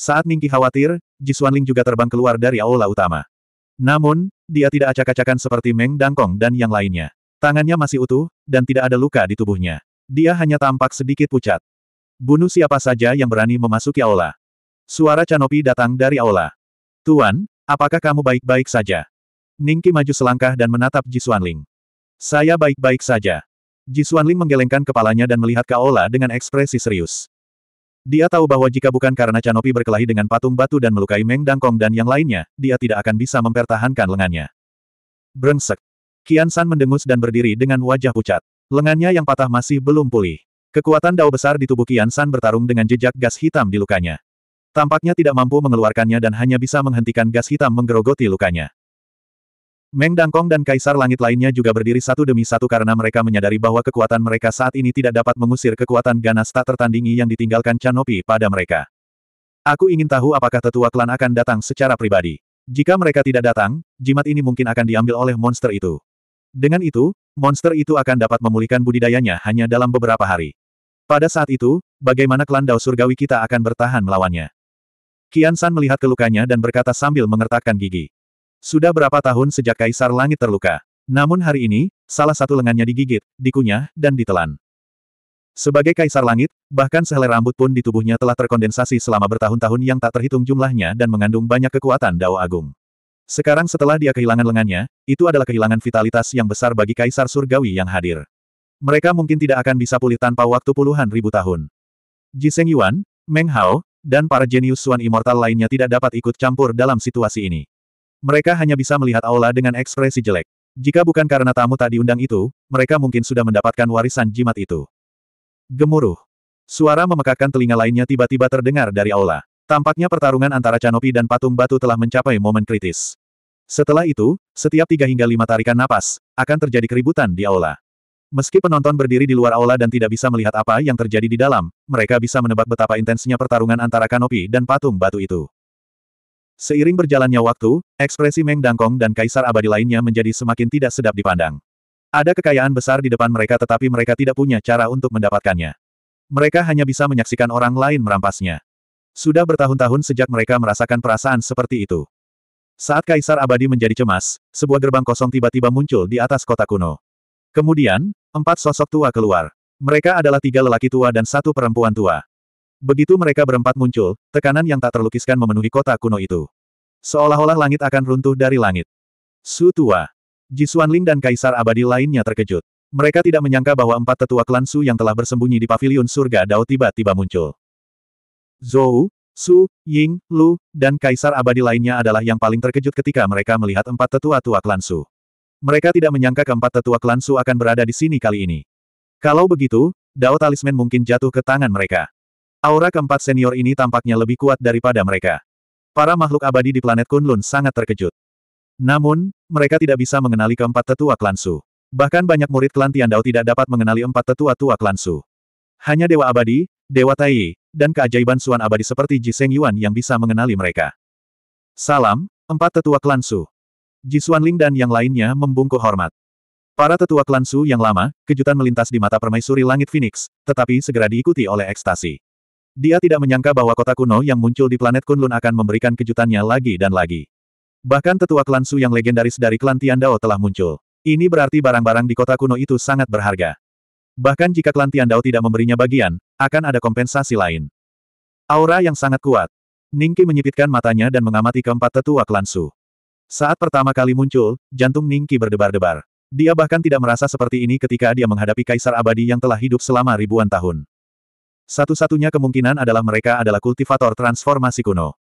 Saat Ningki khawatir, Ji Jiswanling juga terbang keluar dari aula utama. Namun, dia tidak acak-acakan seperti Meng Dangkong dan yang lainnya. Tangannya masih utuh, dan tidak ada luka di tubuhnya. Dia hanya tampak sedikit pucat. Bunuh siapa saja yang berani memasuki aula. Suara Canopi datang dari aula. Tuan, apakah kamu baik-baik saja? Ningki maju selangkah dan menatap Ji Jiswanling. Saya baik-baik saja. Ji Jiswanling menggelengkan kepalanya dan melihat ke aula dengan ekspresi serius. Dia tahu bahwa jika bukan karena Canopi berkelahi dengan patung batu dan melukai Meng Dangkong dan yang lainnya, dia tidak akan bisa mempertahankan lengannya. Brengsek. Kian San mendengus dan berdiri dengan wajah pucat. Lengannya yang patah masih belum pulih. Kekuatan dao besar di tubuh Kian San bertarung dengan jejak gas hitam di lukanya. Tampaknya tidak mampu mengeluarkannya dan hanya bisa menghentikan gas hitam menggerogoti lukanya. Meng Dangkong dan Kaisar Langit lainnya juga berdiri satu demi satu karena mereka menyadari bahwa kekuatan mereka saat ini tidak dapat mengusir kekuatan ganas tak tertandingi yang ditinggalkan Canopi pada mereka. Aku ingin tahu apakah tetua klan akan datang secara pribadi. Jika mereka tidak datang, jimat ini mungkin akan diambil oleh monster itu. Dengan itu, monster itu akan dapat memulihkan budidayanya hanya dalam beberapa hari. Pada saat itu, bagaimana klan Dao Surgawi kita akan bertahan melawannya? Kian San melihat kelukanya dan berkata sambil mengertakkan gigi. Sudah berapa tahun sejak Kaisar Langit terluka. Namun hari ini, salah satu lengannya digigit, dikunyah, dan ditelan. Sebagai Kaisar Langit, bahkan sehelai rambut pun di tubuhnya telah terkondensasi selama bertahun-tahun yang tak terhitung jumlahnya dan mengandung banyak kekuatan Dao Agung. Sekarang setelah dia kehilangan lengannya, itu adalah kehilangan vitalitas yang besar bagi Kaisar Surgawi yang hadir. Mereka mungkin tidak akan bisa pulih tanpa waktu puluhan ribu tahun. Jiseng Yuan, Meng Hao, dan para jenius Suan Immortal lainnya tidak dapat ikut campur dalam situasi ini. Mereka hanya bisa melihat aula dengan ekspresi jelek. Jika bukan karena tamu tak diundang itu, mereka mungkin sudah mendapatkan warisan jimat itu. Gemuruh. Suara memekakkan telinga lainnya tiba-tiba terdengar dari aula. Tampaknya pertarungan antara Canopi dan patung batu telah mencapai momen kritis. Setelah itu, setiap tiga hingga lima tarikan napas, akan terjadi keributan di aula. Meski penonton berdiri di luar aula dan tidak bisa melihat apa yang terjadi di dalam, mereka bisa menebak betapa intensnya pertarungan antara Kanopi dan patung batu itu. Seiring berjalannya waktu, ekspresi Meng Dangkong dan kaisar abadi lainnya menjadi semakin tidak sedap dipandang. Ada kekayaan besar di depan mereka tetapi mereka tidak punya cara untuk mendapatkannya. Mereka hanya bisa menyaksikan orang lain merampasnya. Sudah bertahun-tahun sejak mereka merasakan perasaan seperti itu. Saat kaisar abadi menjadi cemas, sebuah gerbang kosong tiba-tiba muncul di atas kota kuno. Kemudian, empat sosok tua keluar. Mereka adalah tiga lelaki tua dan satu perempuan tua. Begitu mereka berempat muncul, tekanan yang tak terlukiskan memenuhi kota kuno itu. Seolah-olah langit akan runtuh dari langit. Su Tua, Ji Xuanling dan Kaisar Abadi lainnya terkejut. Mereka tidak menyangka bahwa empat tetua klan Su yang telah bersembunyi di pavilion surga Dao tiba-tiba muncul. Zhou, Su, Ying, Lu, dan Kaisar Abadi lainnya adalah yang paling terkejut ketika mereka melihat empat tetua tua klan Su. Mereka tidak menyangka keempat tetua klan Su akan berada di sini kali ini. Kalau begitu, Dao Talisman mungkin jatuh ke tangan mereka. Aura keempat senior ini tampaknya lebih kuat daripada mereka. Para makhluk abadi di planet Kunlun sangat terkejut. Namun, mereka tidak bisa mengenali keempat tetua klan Su. Bahkan banyak murid klan Tiandao tidak dapat mengenali empat tetua-tua klan Su. Hanya Dewa Abadi, Dewa Tai, dan keajaiban Suan Abadi seperti Seng Yuan yang bisa mengenali mereka. Salam, empat tetua klan Su. Suan Ling dan yang lainnya membungkuk hormat. Para tetua klan Su yang lama, kejutan melintas di mata permaisuri langit Phoenix, tetapi segera diikuti oleh ekstasi. Dia tidak menyangka bahwa kota kuno yang muncul di planet Kunlun akan memberikan kejutannya lagi dan lagi. Bahkan tetua klan Su yang legendaris dari klan Dao telah muncul. Ini berarti barang-barang di kota kuno itu sangat berharga. Bahkan jika klan Dao tidak memberinya bagian, akan ada kompensasi lain. Aura yang sangat kuat. Ningki menyipitkan matanya dan mengamati keempat tetua klan Su. Saat pertama kali muncul, jantung Ningki berdebar-debar. Dia bahkan tidak merasa seperti ini ketika dia menghadapi kaisar abadi yang telah hidup selama ribuan tahun. Satu-satunya kemungkinan adalah mereka adalah kultivator transformasi kuno.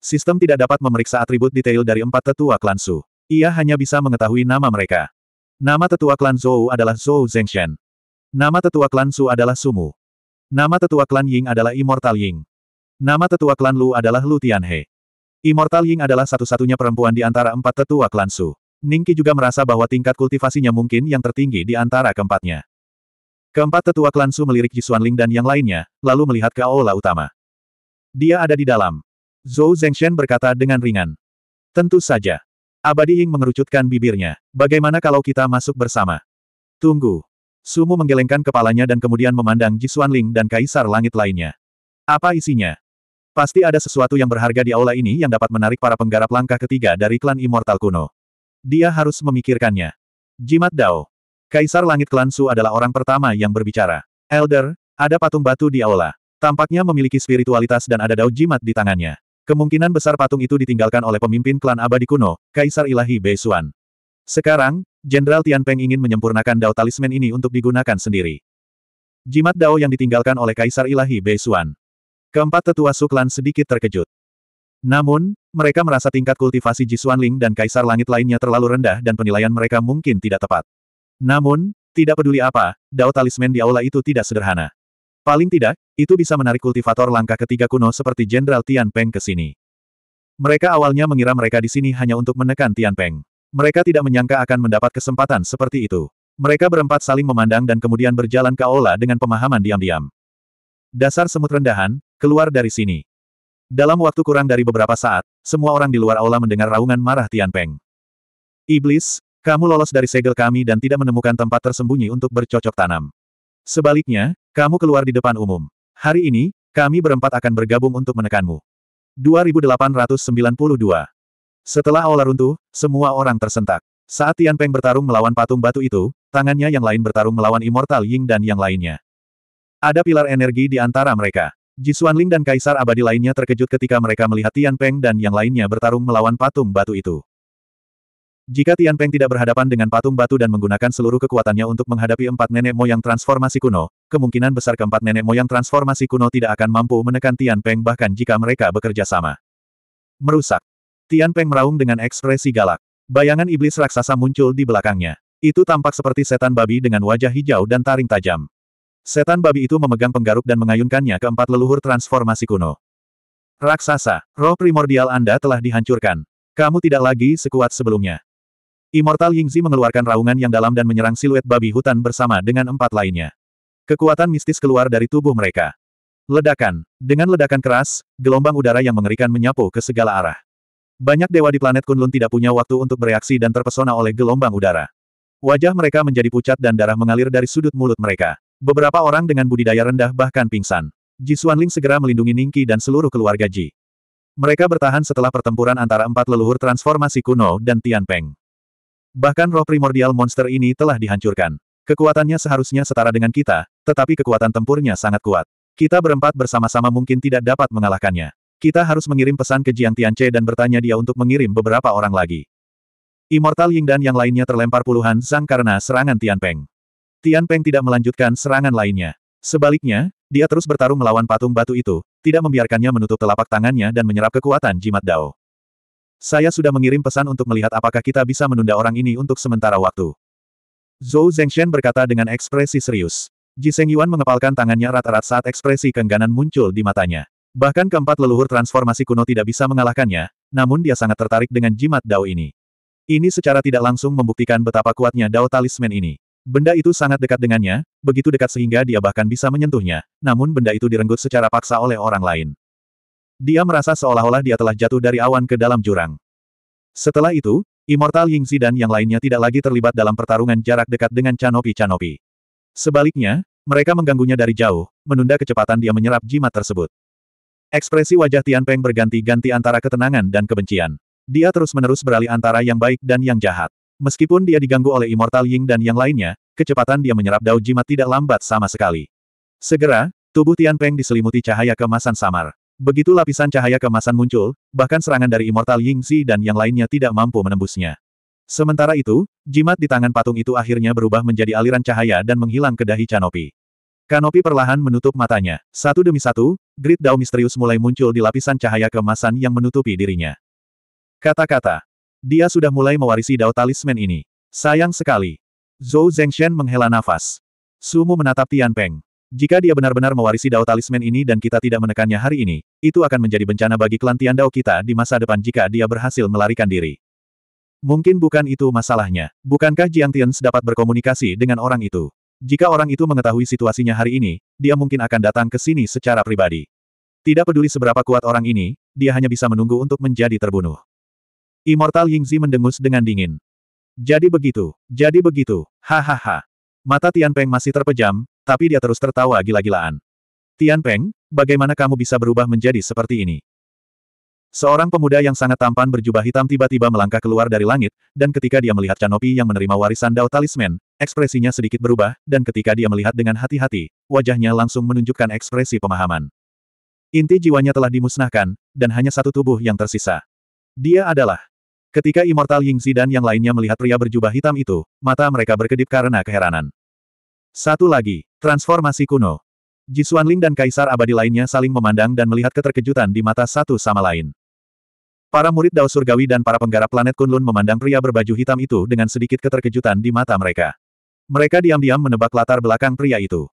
Sistem tidak dapat memeriksa atribut detail dari empat tetua klan Su. Ia hanya bisa mengetahui nama mereka. Nama tetua klan Zhou adalah Zhou Zhengshen. Nama tetua klan Su adalah Sumu. Nama tetua klan Ying adalah Immortal Ying. Nama tetua klan Lu adalah Lu Tianhe. Immortal Ying adalah satu-satunya perempuan di antara empat tetua klan Su. Ningki juga merasa bahwa tingkat kultivasinya mungkin yang tertinggi di antara keempatnya. Keempat tetua klan Su melirik Ling dan yang lainnya, lalu melihat ke aula utama. Dia ada di dalam. Zhou Zhengshen berkata dengan ringan. Tentu saja. Abadi Ying mengerucutkan bibirnya. Bagaimana kalau kita masuk bersama? Tunggu. Sumu menggelengkan kepalanya dan kemudian memandang Ji Ling dan Kaisar Langit lainnya. Apa isinya? Pasti ada sesuatu yang berharga di aula ini yang dapat menarik para penggarap langkah ketiga dari klan Immortal kuno. Dia harus memikirkannya. Jimat Dao. Kaisar Langit Klan Su adalah orang pertama yang berbicara. Elder, ada patung batu di aula. Tampaknya memiliki spiritualitas dan ada dao jimat di tangannya. Kemungkinan besar patung itu ditinggalkan oleh pemimpin klan abadi kuno, Kaisar Ilahi Suan. Sekarang, Jenderal Tianpeng ingin menyempurnakan dao talisman ini untuk digunakan sendiri. Jimat dao yang ditinggalkan oleh Kaisar Ilahi Suan. Keempat tetua Suklan sedikit terkejut. Namun, mereka merasa tingkat kultivasi Ling dan Kaisar Langit lainnya terlalu rendah dan penilaian mereka mungkin tidak tepat. Namun, tidak peduli apa, dao talisman di aula itu tidak sederhana. Paling tidak, itu bisa menarik kultivator langkah ketiga kuno seperti Jenderal Tian Peng ke sini. Mereka awalnya mengira mereka di sini hanya untuk menekan Tian Peng. Mereka tidak menyangka akan mendapat kesempatan seperti itu. Mereka berempat saling memandang dan kemudian berjalan ke aula dengan pemahaman diam-diam. Dasar semut rendahan, keluar dari sini. Dalam waktu kurang dari beberapa saat, semua orang di luar aula mendengar raungan marah Tian Peng. Iblis, kamu lolos dari segel kami dan tidak menemukan tempat tersembunyi untuk bercocok tanam. Sebaliknya, kamu keluar di depan umum. Hari ini, kami berempat akan bergabung untuk menekanmu. 2892 Setelah aula runtuh, semua orang tersentak. Saat Tian Peng bertarung melawan patung batu itu, tangannya yang lain bertarung melawan Immortal Ying dan yang lainnya. Ada pilar energi di antara mereka. Jisuan Ling dan Kaisar Abadi lainnya terkejut ketika mereka melihat Tian Peng dan yang lainnya bertarung melawan patung batu itu. Jika Tian Peng tidak berhadapan dengan patung batu dan menggunakan seluruh kekuatannya untuk menghadapi empat nenek moyang transformasi kuno, kemungkinan besar keempat nenek moyang transformasi kuno tidak akan mampu menekan Tian Peng bahkan jika mereka bekerja sama. Merusak. Tian Peng meraung dengan ekspresi galak. Bayangan iblis raksasa muncul di belakangnya. Itu tampak seperti setan babi dengan wajah hijau dan taring tajam. Setan babi itu memegang penggaruk dan mengayunkannya ke empat leluhur transformasi kuno. Raksasa, roh primordial Anda telah dihancurkan. Kamu tidak lagi sekuat sebelumnya. Immortal Yingzi mengeluarkan raungan yang dalam dan menyerang siluet babi hutan bersama dengan empat lainnya. Kekuatan mistis keluar dari tubuh mereka. Ledakan. Dengan ledakan keras, gelombang udara yang mengerikan menyapu ke segala arah. Banyak dewa di planet Kunlun tidak punya waktu untuk bereaksi dan terpesona oleh gelombang udara. Wajah mereka menjadi pucat dan darah mengalir dari sudut mulut mereka. Beberapa orang dengan budidaya rendah bahkan pingsan. Ji Xuanling segera melindungi Ningki dan seluruh keluarga Ji. Mereka bertahan setelah pertempuran antara empat leluhur transformasi kuno dan Tian Peng. Bahkan roh primordial monster ini telah dihancurkan. Kekuatannya seharusnya setara dengan kita, tetapi kekuatan tempurnya sangat kuat. Kita berempat bersama-sama mungkin tidak dapat mengalahkannya. Kita harus mengirim pesan ke Jiang Tianche dan bertanya dia untuk mengirim beberapa orang lagi. Immortal Ying dan yang lainnya terlempar puluhan sang karena serangan Tian Peng. Tian Peng tidak melanjutkan serangan lainnya. Sebaliknya, dia terus bertarung melawan patung batu itu, tidak membiarkannya menutup telapak tangannya dan menyerap kekuatan jimat Dao. Saya sudah mengirim pesan untuk melihat apakah kita bisa menunda orang ini untuk sementara waktu. Zhou Zhengshen berkata dengan ekspresi serius. Ji Seng Yuan mengepalkan tangannya rata-rata saat ekspresi keengganan muncul di matanya. Bahkan keempat leluhur transformasi kuno tidak bisa mengalahkannya, namun dia sangat tertarik dengan jimat Dao ini. Ini secara tidak langsung membuktikan betapa kuatnya Dao talisman ini. Benda itu sangat dekat dengannya, begitu dekat sehingga dia bahkan bisa menyentuhnya, namun benda itu direnggut secara paksa oleh orang lain. Dia merasa seolah-olah dia telah jatuh dari awan ke dalam jurang. Setelah itu, Immortal Yingzi dan yang lainnya tidak lagi terlibat dalam pertarungan jarak dekat dengan Canopy-Canopy. Sebaliknya, mereka mengganggunya dari jauh, menunda kecepatan dia menyerap jimat tersebut. Ekspresi wajah Tian Tianpeng berganti-ganti antara ketenangan dan kebencian. Dia terus-menerus beralih antara yang baik dan yang jahat. Meskipun dia diganggu oleh Immortal Ying dan yang lainnya, kecepatan dia menyerap dao jimat tidak lambat sama sekali. Segera, tubuh Tian Tianpeng diselimuti cahaya kemasan samar. Begitu lapisan cahaya kemasan muncul, bahkan serangan dari Immortal Yingxi dan yang lainnya tidak mampu menembusnya. Sementara itu, jimat di tangan patung itu akhirnya berubah menjadi aliran cahaya dan menghilang ke dahi Kanopi. Kanopi perlahan menutup matanya. Satu demi satu, grid dao misterius mulai muncul di lapisan cahaya kemasan yang menutupi dirinya. Kata-kata. Dia sudah mulai mewarisi dao talisman ini. Sayang sekali. Zhou Zhengshen menghela nafas. Sumu menatap Tian Peng. Jika dia benar-benar mewarisi Dao Talisman ini dan kita tidak menekannya hari ini, itu akan menjadi bencana bagi klan Tiandao kita di masa depan jika dia berhasil melarikan diri. Mungkin bukan itu masalahnya. Bukankah Jiang Tian dapat berkomunikasi dengan orang itu? Jika orang itu mengetahui situasinya hari ini, dia mungkin akan datang ke sini secara pribadi. Tidak peduli seberapa kuat orang ini, dia hanya bisa menunggu untuk menjadi terbunuh. Immortal Yingzi mendengus dengan dingin. Jadi begitu, jadi begitu, hahaha. Mata Tian Peng masih terpejam, tapi dia terus tertawa gila-gilaan. Tian Peng, bagaimana kamu bisa berubah menjadi seperti ini? Seorang pemuda yang sangat tampan berjubah hitam tiba-tiba melangkah keluar dari langit, dan ketika dia melihat Canopi yang menerima warisan Dao Talisman, ekspresinya sedikit berubah, dan ketika dia melihat dengan hati-hati, wajahnya langsung menunjukkan ekspresi pemahaman. Inti jiwanya telah dimusnahkan, dan hanya satu tubuh yang tersisa. Dia adalah. Ketika Immortal Yingzi dan yang lainnya melihat pria berjubah hitam itu, mata mereka berkedip karena keheranan. Satu lagi, transformasi kuno. Jisuan Ling dan Kaisar Abadi lainnya saling memandang dan melihat keterkejutan di mata satu sama lain. Para murid Dao Surgawi dan para penggarap planet Kunlun memandang pria berbaju hitam itu dengan sedikit keterkejutan di mata mereka. Mereka diam-diam menebak latar belakang pria itu.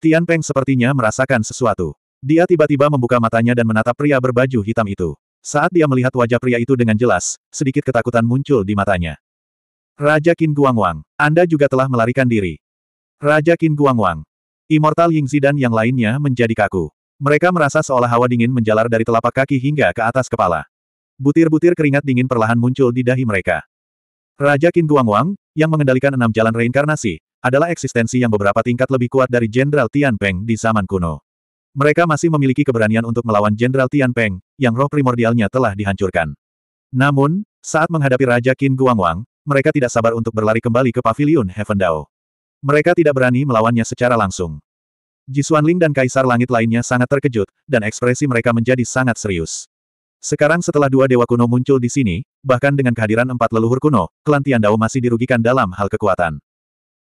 Tian Peng sepertinya merasakan sesuatu. Dia tiba-tiba membuka matanya dan menatap pria berbaju hitam itu. Saat dia melihat wajah pria itu dengan jelas, sedikit ketakutan muncul di matanya. Raja Qin Guangwang, Anda juga telah melarikan diri. Raja Qin Guangwang. Immortal Yingzi dan yang lainnya menjadi kaku. Mereka merasa seolah hawa dingin menjalar dari telapak kaki hingga ke atas kepala. Butir-butir keringat dingin perlahan muncul di dahi mereka. Raja Qin Guangwang, yang mengendalikan enam jalan reinkarnasi, adalah eksistensi yang beberapa tingkat lebih kuat dari Jenderal Tian Peng di zaman kuno. Mereka masih memiliki keberanian untuk melawan Jenderal Tian Peng, yang roh primordialnya telah dihancurkan. Namun, saat menghadapi Raja Qin Guangwang, mereka tidak sabar untuk berlari kembali ke Pavilion Heaven Dao. Mereka tidak berani melawannya secara langsung. Jisuan Ling dan Kaisar Langit lainnya sangat terkejut, dan ekspresi mereka menjadi sangat serius. Sekarang setelah dua dewa kuno muncul di sini, bahkan dengan kehadiran empat leluhur kuno, klan Dao masih dirugikan dalam hal kekuatan.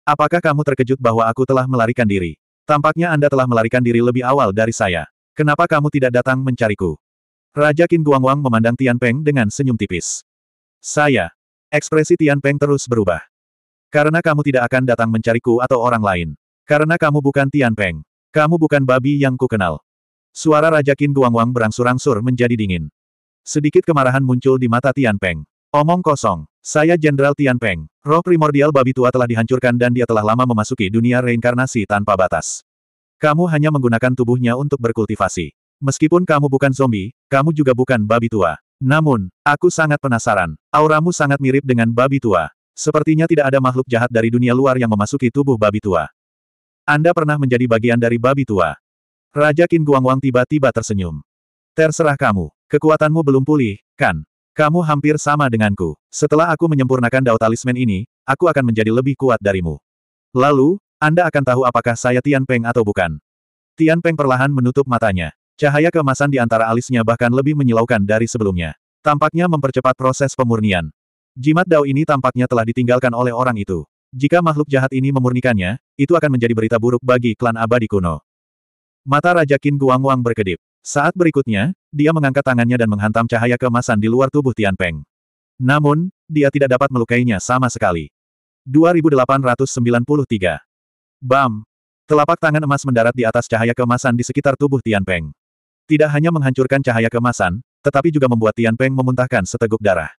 Apakah kamu terkejut bahwa aku telah melarikan diri? Tampaknya Anda telah melarikan diri lebih awal dari saya. Kenapa kamu tidak datang mencariku? Raja Qin Guangwang memandang Tian Peng dengan senyum tipis. Saya. Ekspresi Tian Peng terus berubah. Karena kamu tidak akan datang mencariku atau orang lain. Karena kamu bukan Tian Peng. Kamu bukan babi yang kukenal. Suara Raja Qin Guangwang berangsur-angsur menjadi dingin. Sedikit kemarahan muncul di mata Tian Peng. Omong kosong. Saya Jenderal Tian Peng. Roh primordial babi tua telah dihancurkan dan dia telah lama memasuki dunia reinkarnasi tanpa batas. Kamu hanya menggunakan tubuhnya untuk berkultivasi. Meskipun kamu bukan zombie, kamu juga bukan babi tua. Namun, aku sangat penasaran. Auramu sangat mirip dengan babi tua. Sepertinya tidak ada makhluk jahat dari dunia luar yang memasuki tubuh babi tua. Anda pernah menjadi bagian dari babi tua. Raja Qin Guangwang tiba-tiba tersenyum. Terserah kamu. Kekuatanmu belum pulih, kan? Kamu hampir sama denganku. Setelah aku menyempurnakan dao talisman ini, aku akan menjadi lebih kuat darimu. Lalu, Anda akan tahu apakah saya Tian Peng atau bukan. Tian Peng perlahan menutup matanya. Cahaya kemasan di antara alisnya bahkan lebih menyilaukan dari sebelumnya. Tampaknya mempercepat proses pemurnian. Jimat Dao ini tampaknya telah ditinggalkan oleh orang itu. Jika makhluk jahat ini memurnikannya, itu akan menjadi berita buruk bagi klan abadi kuno. Mata Raja Qin Guangwang berkedip. Saat berikutnya, dia mengangkat tangannya dan menghantam cahaya kemasan di luar tubuh Tian Peng. Namun, dia tidak dapat melukainya sama sekali. 2893. Bam! Telapak tangan emas mendarat di atas cahaya kemasan di sekitar tubuh Tian Peng. Tidak hanya menghancurkan cahaya kemasan, tetapi juga membuat Tian Peng memuntahkan seteguk darah.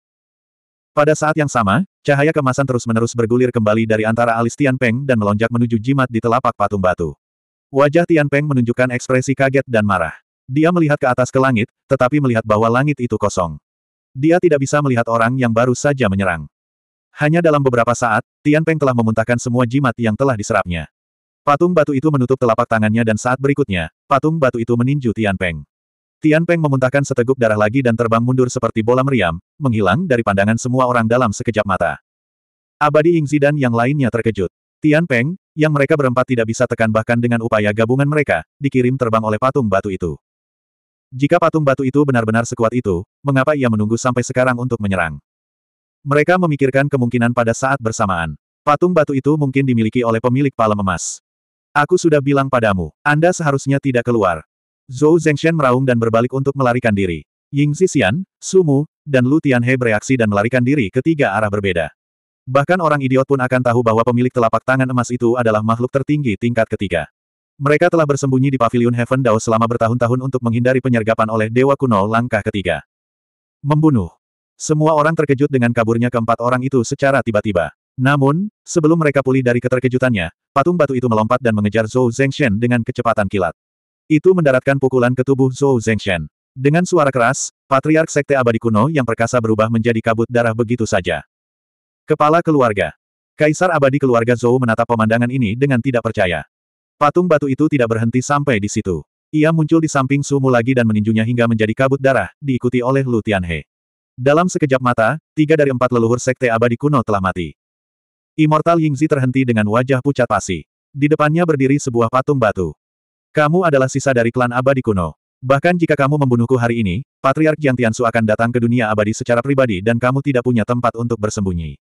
Pada saat yang sama, cahaya kemasan terus-menerus bergulir kembali dari antara alis Tian Peng dan melonjak menuju jimat di telapak patung batu. Wajah Tian Peng menunjukkan ekspresi kaget dan marah. Dia melihat ke atas ke langit, tetapi melihat bahwa langit itu kosong. Dia tidak bisa melihat orang yang baru saja menyerang. Hanya dalam beberapa saat, Tian Peng telah memuntahkan semua jimat yang telah diserapnya. Patung batu itu menutup telapak tangannya dan saat berikutnya, patung batu itu meninju Tian Peng. Tian Peng memuntahkan seteguk darah lagi dan terbang mundur seperti bola meriam, menghilang dari pandangan semua orang dalam sekejap mata. Abadi Yingzi dan yang lainnya terkejut. Tian Peng, yang mereka berempat tidak bisa tekan bahkan dengan upaya gabungan mereka, dikirim terbang oleh patung batu itu. Jika patung batu itu benar-benar sekuat itu, mengapa ia menunggu sampai sekarang untuk menyerang? Mereka memikirkan kemungkinan pada saat bersamaan. Patung batu itu mungkin dimiliki oleh pemilik palem emas. Aku sudah bilang padamu, Anda seharusnya tidak keluar. Zhou Zhengshan meraung dan berbalik untuk melarikan diri. Ying Zixian, Sumu, dan Lu Tianhe bereaksi dan melarikan diri ke tiga arah berbeda. Bahkan orang idiot pun akan tahu bahwa pemilik telapak tangan emas itu adalah makhluk tertinggi tingkat ketiga. Mereka telah bersembunyi di pavilion Heaven Dao selama bertahun-tahun untuk menghindari penyergapan oleh Dewa Kuno langkah ketiga. Membunuh. Semua orang terkejut dengan kaburnya keempat orang itu secara tiba-tiba. Namun, sebelum mereka pulih dari keterkejutannya, patung batu itu melompat dan mengejar Zhou Zhengshen dengan kecepatan kilat. Itu mendaratkan pukulan ke tubuh Zhou Zhengshen. Dengan suara keras, Patriark Sekte Abadi Kuno yang perkasa berubah menjadi kabut darah begitu saja. Kepala Keluarga Kaisar Abadi Keluarga Zhou menatap pemandangan ini dengan tidak percaya. Patung batu itu tidak berhenti sampai di situ. Ia muncul di samping Sumu lagi dan meninjunya hingga menjadi kabut darah, diikuti oleh Lu Tianhe. Dalam sekejap mata, tiga dari empat leluhur Sekte Abadi Kuno telah mati. Immortal Yingzi terhenti dengan wajah pucat pasi. Di depannya berdiri sebuah patung batu. Kamu adalah sisa dari klan abadi kuno. Bahkan jika kamu membunuhku hari ini, Patriark Jiang Tiansu akan datang ke dunia abadi secara pribadi dan kamu tidak punya tempat untuk bersembunyi.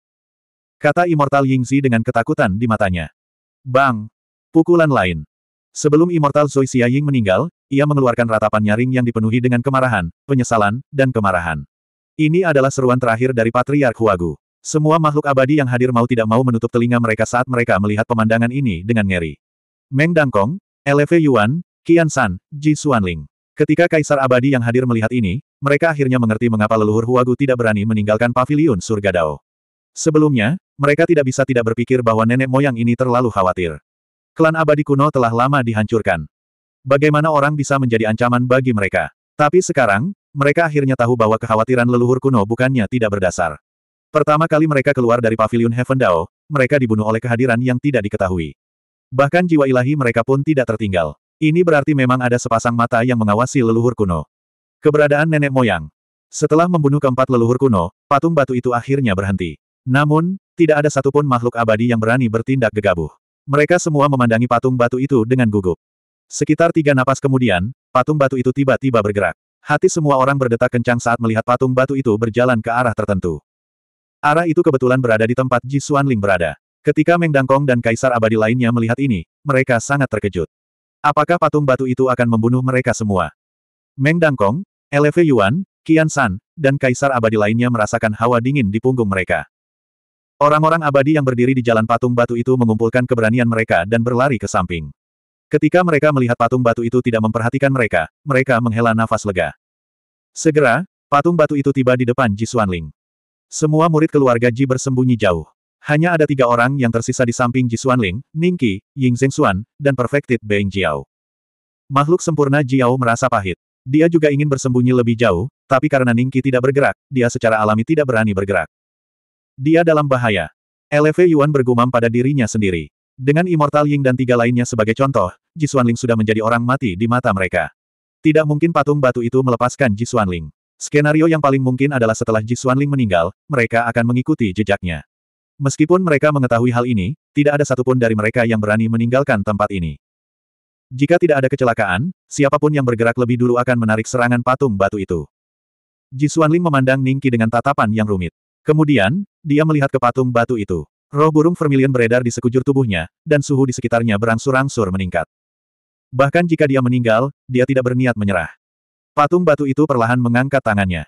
Kata Immortal Ying Yingzi dengan ketakutan di matanya. Bang! Pukulan lain. Sebelum Immortal Xia Ying meninggal, ia mengeluarkan ratapan nyaring yang dipenuhi dengan kemarahan, penyesalan, dan kemarahan. Ini adalah seruan terakhir dari Patriark Huagu. Semua makhluk abadi yang hadir mau tidak mau menutup telinga mereka saat mereka melihat pemandangan ini dengan ngeri. Meng Dangkong, Eleve Yuan, Qian San, Ji Xuanling. Ketika Kaisar Abadi yang hadir melihat ini, mereka akhirnya mengerti mengapa leluhur Huagu tidak berani meninggalkan paviliun surga Dao. Sebelumnya, mereka tidak bisa tidak berpikir bahwa nenek moyang ini terlalu khawatir. Klan Abadi kuno telah lama dihancurkan. Bagaimana orang bisa menjadi ancaman bagi mereka? Tapi sekarang, mereka akhirnya tahu bahwa kekhawatiran leluhur kuno bukannya tidak berdasar. Pertama kali mereka keluar dari paviliun Heaven Dao, mereka dibunuh oleh kehadiran yang tidak diketahui. Bahkan jiwa ilahi mereka pun tidak tertinggal. Ini berarti memang ada sepasang mata yang mengawasi leluhur kuno. Keberadaan nenek moyang. Setelah membunuh keempat leluhur kuno, patung batu itu akhirnya berhenti. Namun, tidak ada satupun makhluk abadi yang berani bertindak gegabah. Mereka semua memandangi patung batu itu dengan gugup. Sekitar tiga napas kemudian, patung batu itu tiba-tiba bergerak. Hati semua orang berdetak kencang saat melihat patung batu itu berjalan ke arah tertentu. Arah itu kebetulan berada di tempat Ji Xuanling berada. Ketika Meng Dangkong dan Kaisar Abadi lainnya melihat ini, mereka sangat terkejut. Apakah patung batu itu akan membunuh mereka semua? Meng Dangkong, Eleve Yuan, Qian San, dan Kaisar Abadi lainnya merasakan hawa dingin di punggung mereka. Orang-orang abadi yang berdiri di jalan patung batu itu mengumpulkan keberanian mereka dan berlari ke samping. Ketika mereka melihat patung batu itu tidak memperhatikan mereka, mereka menghela nafas lega. Segera, patung batu itu tiba di depan Ji Xuanling. Semua murid keluarga Ji bersembunyi jauh. Hanya ada tiga orang yang tersisa di samping Ji Xuanling, Ningqi, Ying Zhengxuan, dan Perfected Beng Jiao. Makhluk sempurna Jiao merasa pahit. Dia juga ingin bersembunyi lebih jauh, tapi karena Ningqi tidak bergerak, dia secara alami tidak berani bergerak. Dia dalam bahaya. Lv Yuan bergumam pada dirinya sendiri. Dengan Immortal Ying dan tiga lainnya sebagai contoh, Ji Xuanling sudah menjadi orang mati di mata mereka. Tidak mungkin patung batu itu melepaskan Ji Xuanling. Skenario yang paling mungkin adalah setelah Ji Xuanling meninggal, mereka akan mengikuti jejaknya. Meskipun mereka mengetahui hal ini, tidak ada satupun dari mereka yang berani meninggalkan tempat ini. Jika tidak ada kecelakaan, siapapun yang bergerak lebih dulu akan menarik serangan patung batu itu. Ji Xuanling memandang Ningqi dengan tatapan yang rumit. Kemudian, dia melihat ke patung batu itu. Roh burung vermilion beredar di sekujur tubuhnya, dan suhu di sekitarnya berangsur-angsur meningkat. Bahkan jika dia meninggal, dia tidak berniat menyerah. Patung batu itu perlahan mengangkat tangannya.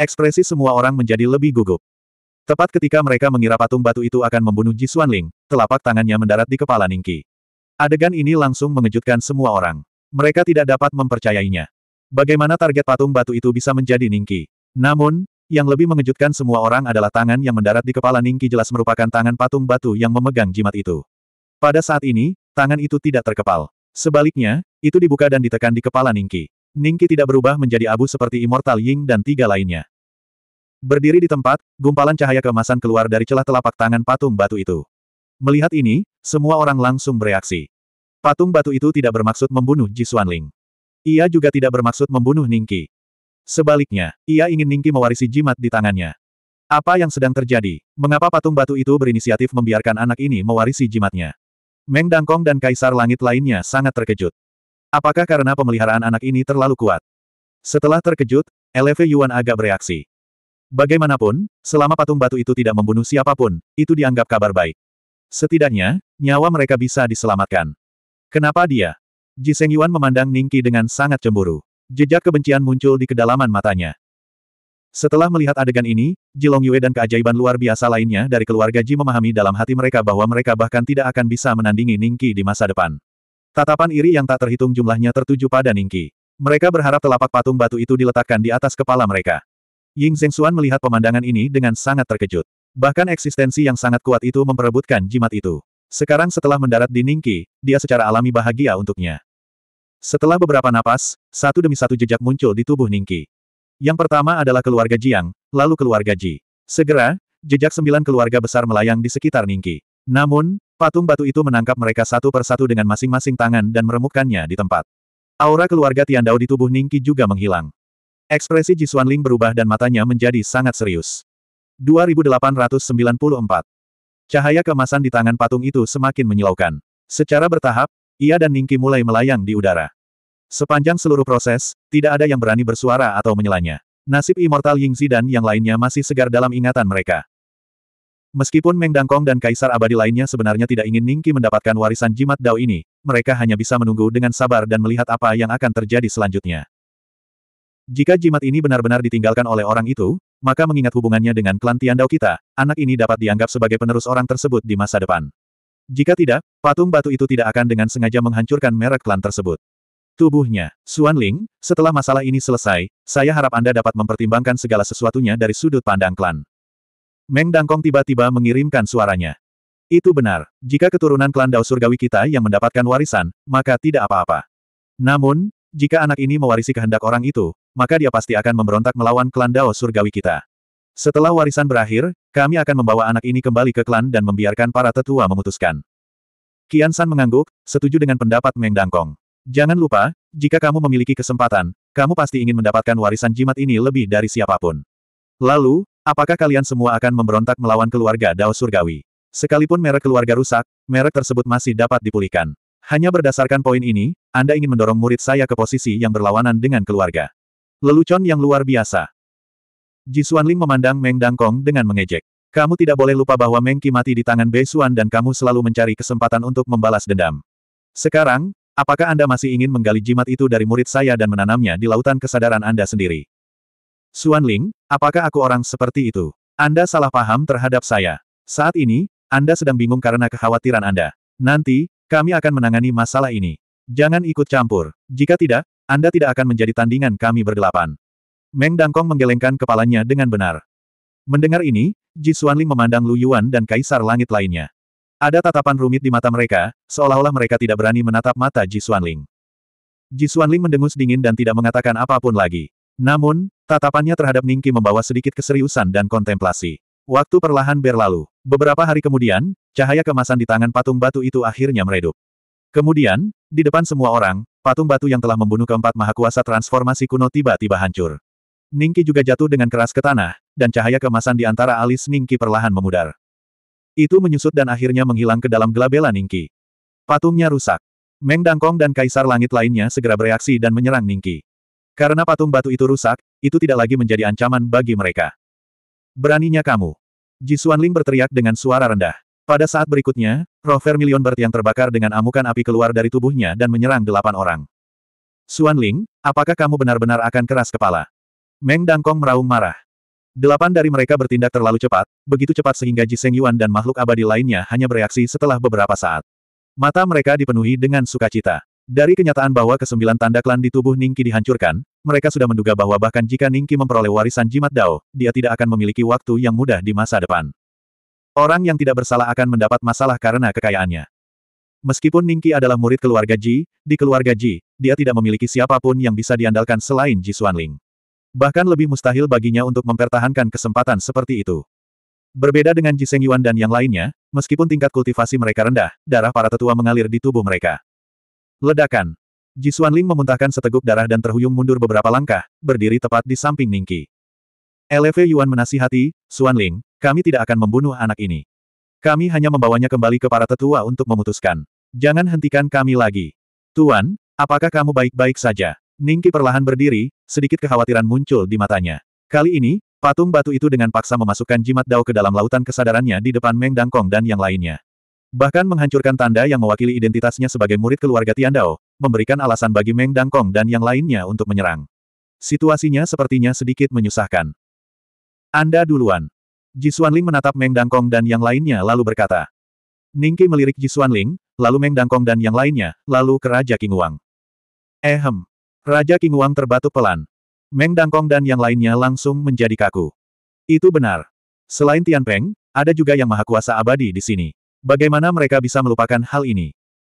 Ekspresi semua orang menjadi lebih gugup. Tepat ketika mereka mengira patung batu itu akan membunuh Ji Xuanling, telapak tangannya mendarat di kepala Ningki. Adegan ini langsung mengejutkan semua orang. Mereka tidak dapat mempercayainya. Bagaimana target patung batu itu bisa menjadi Ningki? Namun, yang lebih mengejutkan semua orang adalah tangan yang mendarat di kepala Ningki jelas merupakan tangan patung batu yang memegang jimat itu. Pada saat ini, tangan itu tidak terkepal. Sebaliknya, itu dibuka dan ditekan di kepala Ningki. Ningki tidak berubah menjadi abu seperti Immortal Ying dan tiga lainnya. Berdiri di tempat, gumpalan cahaya kemasan keluar dari celah telapak tangan patung batu itu. Melihat ini, semua orang langsung bereaksi. Patung batu itu tidak bermaksud membunuh Ji Xuanling. Ia juga tidak bermaksud membunuh Ningki. Sebaliknya, ia ingin Ningki mewarisi jimat di tangannya. Apa yang sedang terjadi? Mengapa patung batu itu berinisiatif membiarkan anak ini mewarisi jimatnya? Meng Dangkong dan Kaisar Langit lainnya sangat terkejut. Apakah karena pemeliharaan anak ini terlalu kuat? Setelah terkejut, Eleve Yuan agak bereaksi. Bagaimanapun, selama patung batu itu tidak membunuh siapapun, itu dianggap kabar baik. Setidaknya, nyawa mereka bisa diselamatkan. Kenapa dia? Jiseng Yuan memandang Ningki dengan sangat cemburu. Jejak kebencian muncul di kedalaman matanya. Setelah melihat adegan ini, Jilong Yue dan keajaiban luar biasa lainnya dari keluarga Ji memahami dalam hati mereka bahwa mereka bahkan tidak akan bisa menandingi Ningki di masa depan. Tatapan iri yang tak terhitung jumlahnya tertuju pada Ningki. Mereka berharap telapak patung batu itu diletakkan di atas kepala mereka. Ying Xuan melihat pemandangan ini dengan sangat terkejut. Bahkan eksistensi yang sangat kuat itu memperebutkan jimat itu. Sekarang setelah mendarat di Ningqi, dia secara alami bahagia untuknya. Setelah beberapa napas, satu demi satu jejak muncul di tubuh Ningqi. Yang pertama adalah keluarga Jiang, lalu keluarga Ji. Segera, jejak sembilan keluarga besar melayang di sekitar Ningqi. Namun, patung batu itu menangkap mereka satu persatu dengan masing-masing tangan dan meremukkannya di tempat. Aura keluarga Tian Dao di tubuh Ningqi juga menghilang. Ekspresi Ji Ling berubah dan matanya menjadi sangat serius. 2894. Cahaya kemasan di tangan patung itu semakin menyilaukan. Secara bertahap, ia dan Ningki mulai melayang di udara. Sepanjang seluruh proses, tidak ada yang berani bersuara atau menyelanya. Nasib Immortal Yingzi dan yang lainnya masih segar dalam ingatan mereka. Meskipun Meng Dangkong dan Kaisar Abadi lainnya sebenarnya tidak ingin Ningki mendapatkan warisan jimat Dao ini, mereka hanya bisa menunggu dengan sabar dan melihat apa yang akan terjadi selanjutnya. Jika jimat ini benar-benar ditinggalkan oleh orang itu, maka mengingat hubungannya dengan klan Tiandao kita, anak ini dapat dianggap sebagai penerus orang tersebut di masa depan. Jika tidak, patung batu itu tidak akan dengan sengaja menghancurkan merek klan tersebut. Tubuhnya, Xuan Ling, setelah masalah ini selesai, saya harap Anda dapat mempertimbangkan segala sesuatunya dari sudut pandang klan. Meng Dangkong tiba-tiba mengirimkan suaranya. Itu benar, jika keturunan klan Dao Surgawi kita yang mendapatkan warisan, maka tidak apa-apa. Namun, jika anak ini mewarisi kehendak orang itu, maka dia pasti akan memberontak melawan klan Dao surgawi kita. Setelah warisan berakhir, kami akan membawa anak ini kembali ke klan dan membiarkan para tetua memutuskan. Kian San mengangguk, setuju dengan pendapat Meng Dangkong. Jangan lupa, jika kamu memiliki kesempatan, kamu pasti ingin mendapatkan warisan jimat ini lebih dari siapapun. Lalu, apakah kalian semua akan memberontak melawan keluarga Dao Surgawi? Sekalipun merek keluarga rusak, merek tersebut masih dapat dipulihkan. Hanya berdasarkan poin ini, anda ingin mendorong murid saya ke posisi yang berlawanan dengan keluarga. Lelucon yang luar biasa. Ji Xuanling memandang Meng Dangkong dengan mengejek. Kamu tidak boleh lupa bahwa Meng Qi mati di tangan Bei Xuan dan kamu selalu mencari kesempatan untuk membalas dendam. Sekarang, apakah Anda masih ingin menggali jimat itu dari murid saya dan menanamnya di lautan kesadaran Anda sendiri? Xuanling, apakah aku orang seperti itu? Anda salah paham terhadap saya. Saat ini, Anda sedang bingung karena kekhawatiran Anda. Nanti, kami akan menangani masalah ini. Jangan ikut campur. Jika tidak, Anda tidak akan menjadi tandingan kami berdelapan. Meng Dangkong menggelengkan kepalanya dengan benar. Mendengar ini, Ji Xuanling memandang Lu Yuan dan Kaisar Langit lainnya. Ada tatapan rumit di mata mereka, seolah-olah mereka tidak berani menatap mata Ji Xuanling. Ji Xuanling mendengus dingin dan tidak mengatakan apapun lagi. Namun, tatapannya terhadap Ningki membawa sedikit keseriusan dan kontemplasi. Waktu perlahan berlalu. Beberapa hari kemudian, cahaya kemasan di tangan patung batu itu akhirnya meredup. Kemudian, di depan semua orang, patung batu yang telah membunuh keempat mahakuasa transformasi kuno tiba-tiba hancur. Ningki juga jatuh dengan keras ke tanah, dan cahaya kemasan di antara alis Ningki perlahan memudar. Itu menyusut dan akhirnya menghilang ke dalam gelabela Ningki. Patungnya rusak. Meng Dangkong dan Kaisar Langit lainnya segera bereaksi dan menyerang Ningki. Karena patung batu itu rusak, itu tidak lagi menjadi ancaman bagi mereka. Beraninya kamu. Ji Xuanling berteriak dengan suara rendah. Pada saat berikutnya, roh vermilion Bert yang terbakar dengan amukan api keluar dari tubuhnya dan menyerang delapan orang. Suan Ling, apakah kamu benar-benar akan keras kepala? Meng Dangkong meraung marah. Delapan dari mereka bertindak terlalu cepat, begitu cepat sehingga Ji Seng Yuan dan makhluk abadi lainnya hanya bereaksi setelah beberapa saat. Mata mereka dipenuhi dengan sukacita. Dari kenyataan bahwa kesembilan tanda klan di tubuh Ningki dihancurkan, mereka sudah menduga bahwa bahkan jika Ningki memperoleh warisan jimat Dao, dia tidak akan memiliki waktu yang mudah di masa depan. Orang yang tidak bersalah akan mendapat masalah karena kekayaannya. Meskipun Ningki adalah murid keluarga Ji, di keluarga Ji, dia tidak memiliki siapapun yang bisa diandalkan selain Ji Xuanling. Bahkan lebih mustahil baginya untuk mempertahankan kesempatan seperti itu. Berbeda dengan Ji Seng Yuan dan yang lainnya, meskipun tingkat kultivasi mereka rendah, darah para tetua mengalir di tubuh mereka. Ledakan. Ji Xuanling memuntahkan seteguk darah dan terhuyung mundur beberapa langkah, berdiri tepat di samping Ningki. Eleve Yuan menasihati, Suan Ling, kami tidak akan membunuh anak ini. Kami hanya membawanya kembali ke para tetua untuk memutuskan. Jangan hentikan kami lagi. Tuan, apakah kamu baik-baik saja? Ningki perlahan berdiri, sedikit kekhawatiran muncul di matanya. Kali ini, patung batu itu dengan paksa memasukkan jimat dao ke dalam lautan kesadarannya di depan Meng Dangkong dan yang lainnya. Bahkan menghancurkan tanda yang mewakili identitasnya sebagai murid keluarga Tian Dao, memberikan alasan bagi Meng Dangkong dan yang lainnya untuk menyerang. Situasinya sepertinya sedikit menyusahkan. Anda duluan. Jisuan Ling menatap Meng Dangkong dan yang lainnya lalu berkata. Ningki melirik Jisuan Ling, lalu Meng Dangkong dan yang lainnya, lalu ke Raja King Wang. Ehem. Eh, Raja King Wang terbatuk pelan. Meng Dangkong dan yang lainnya langsung menjadi kaku. Itu benar. Selain Tian Peng, ada juga yang maha kuasa abadi di sini. Bagaimana mereka bisa melupakan hal ini?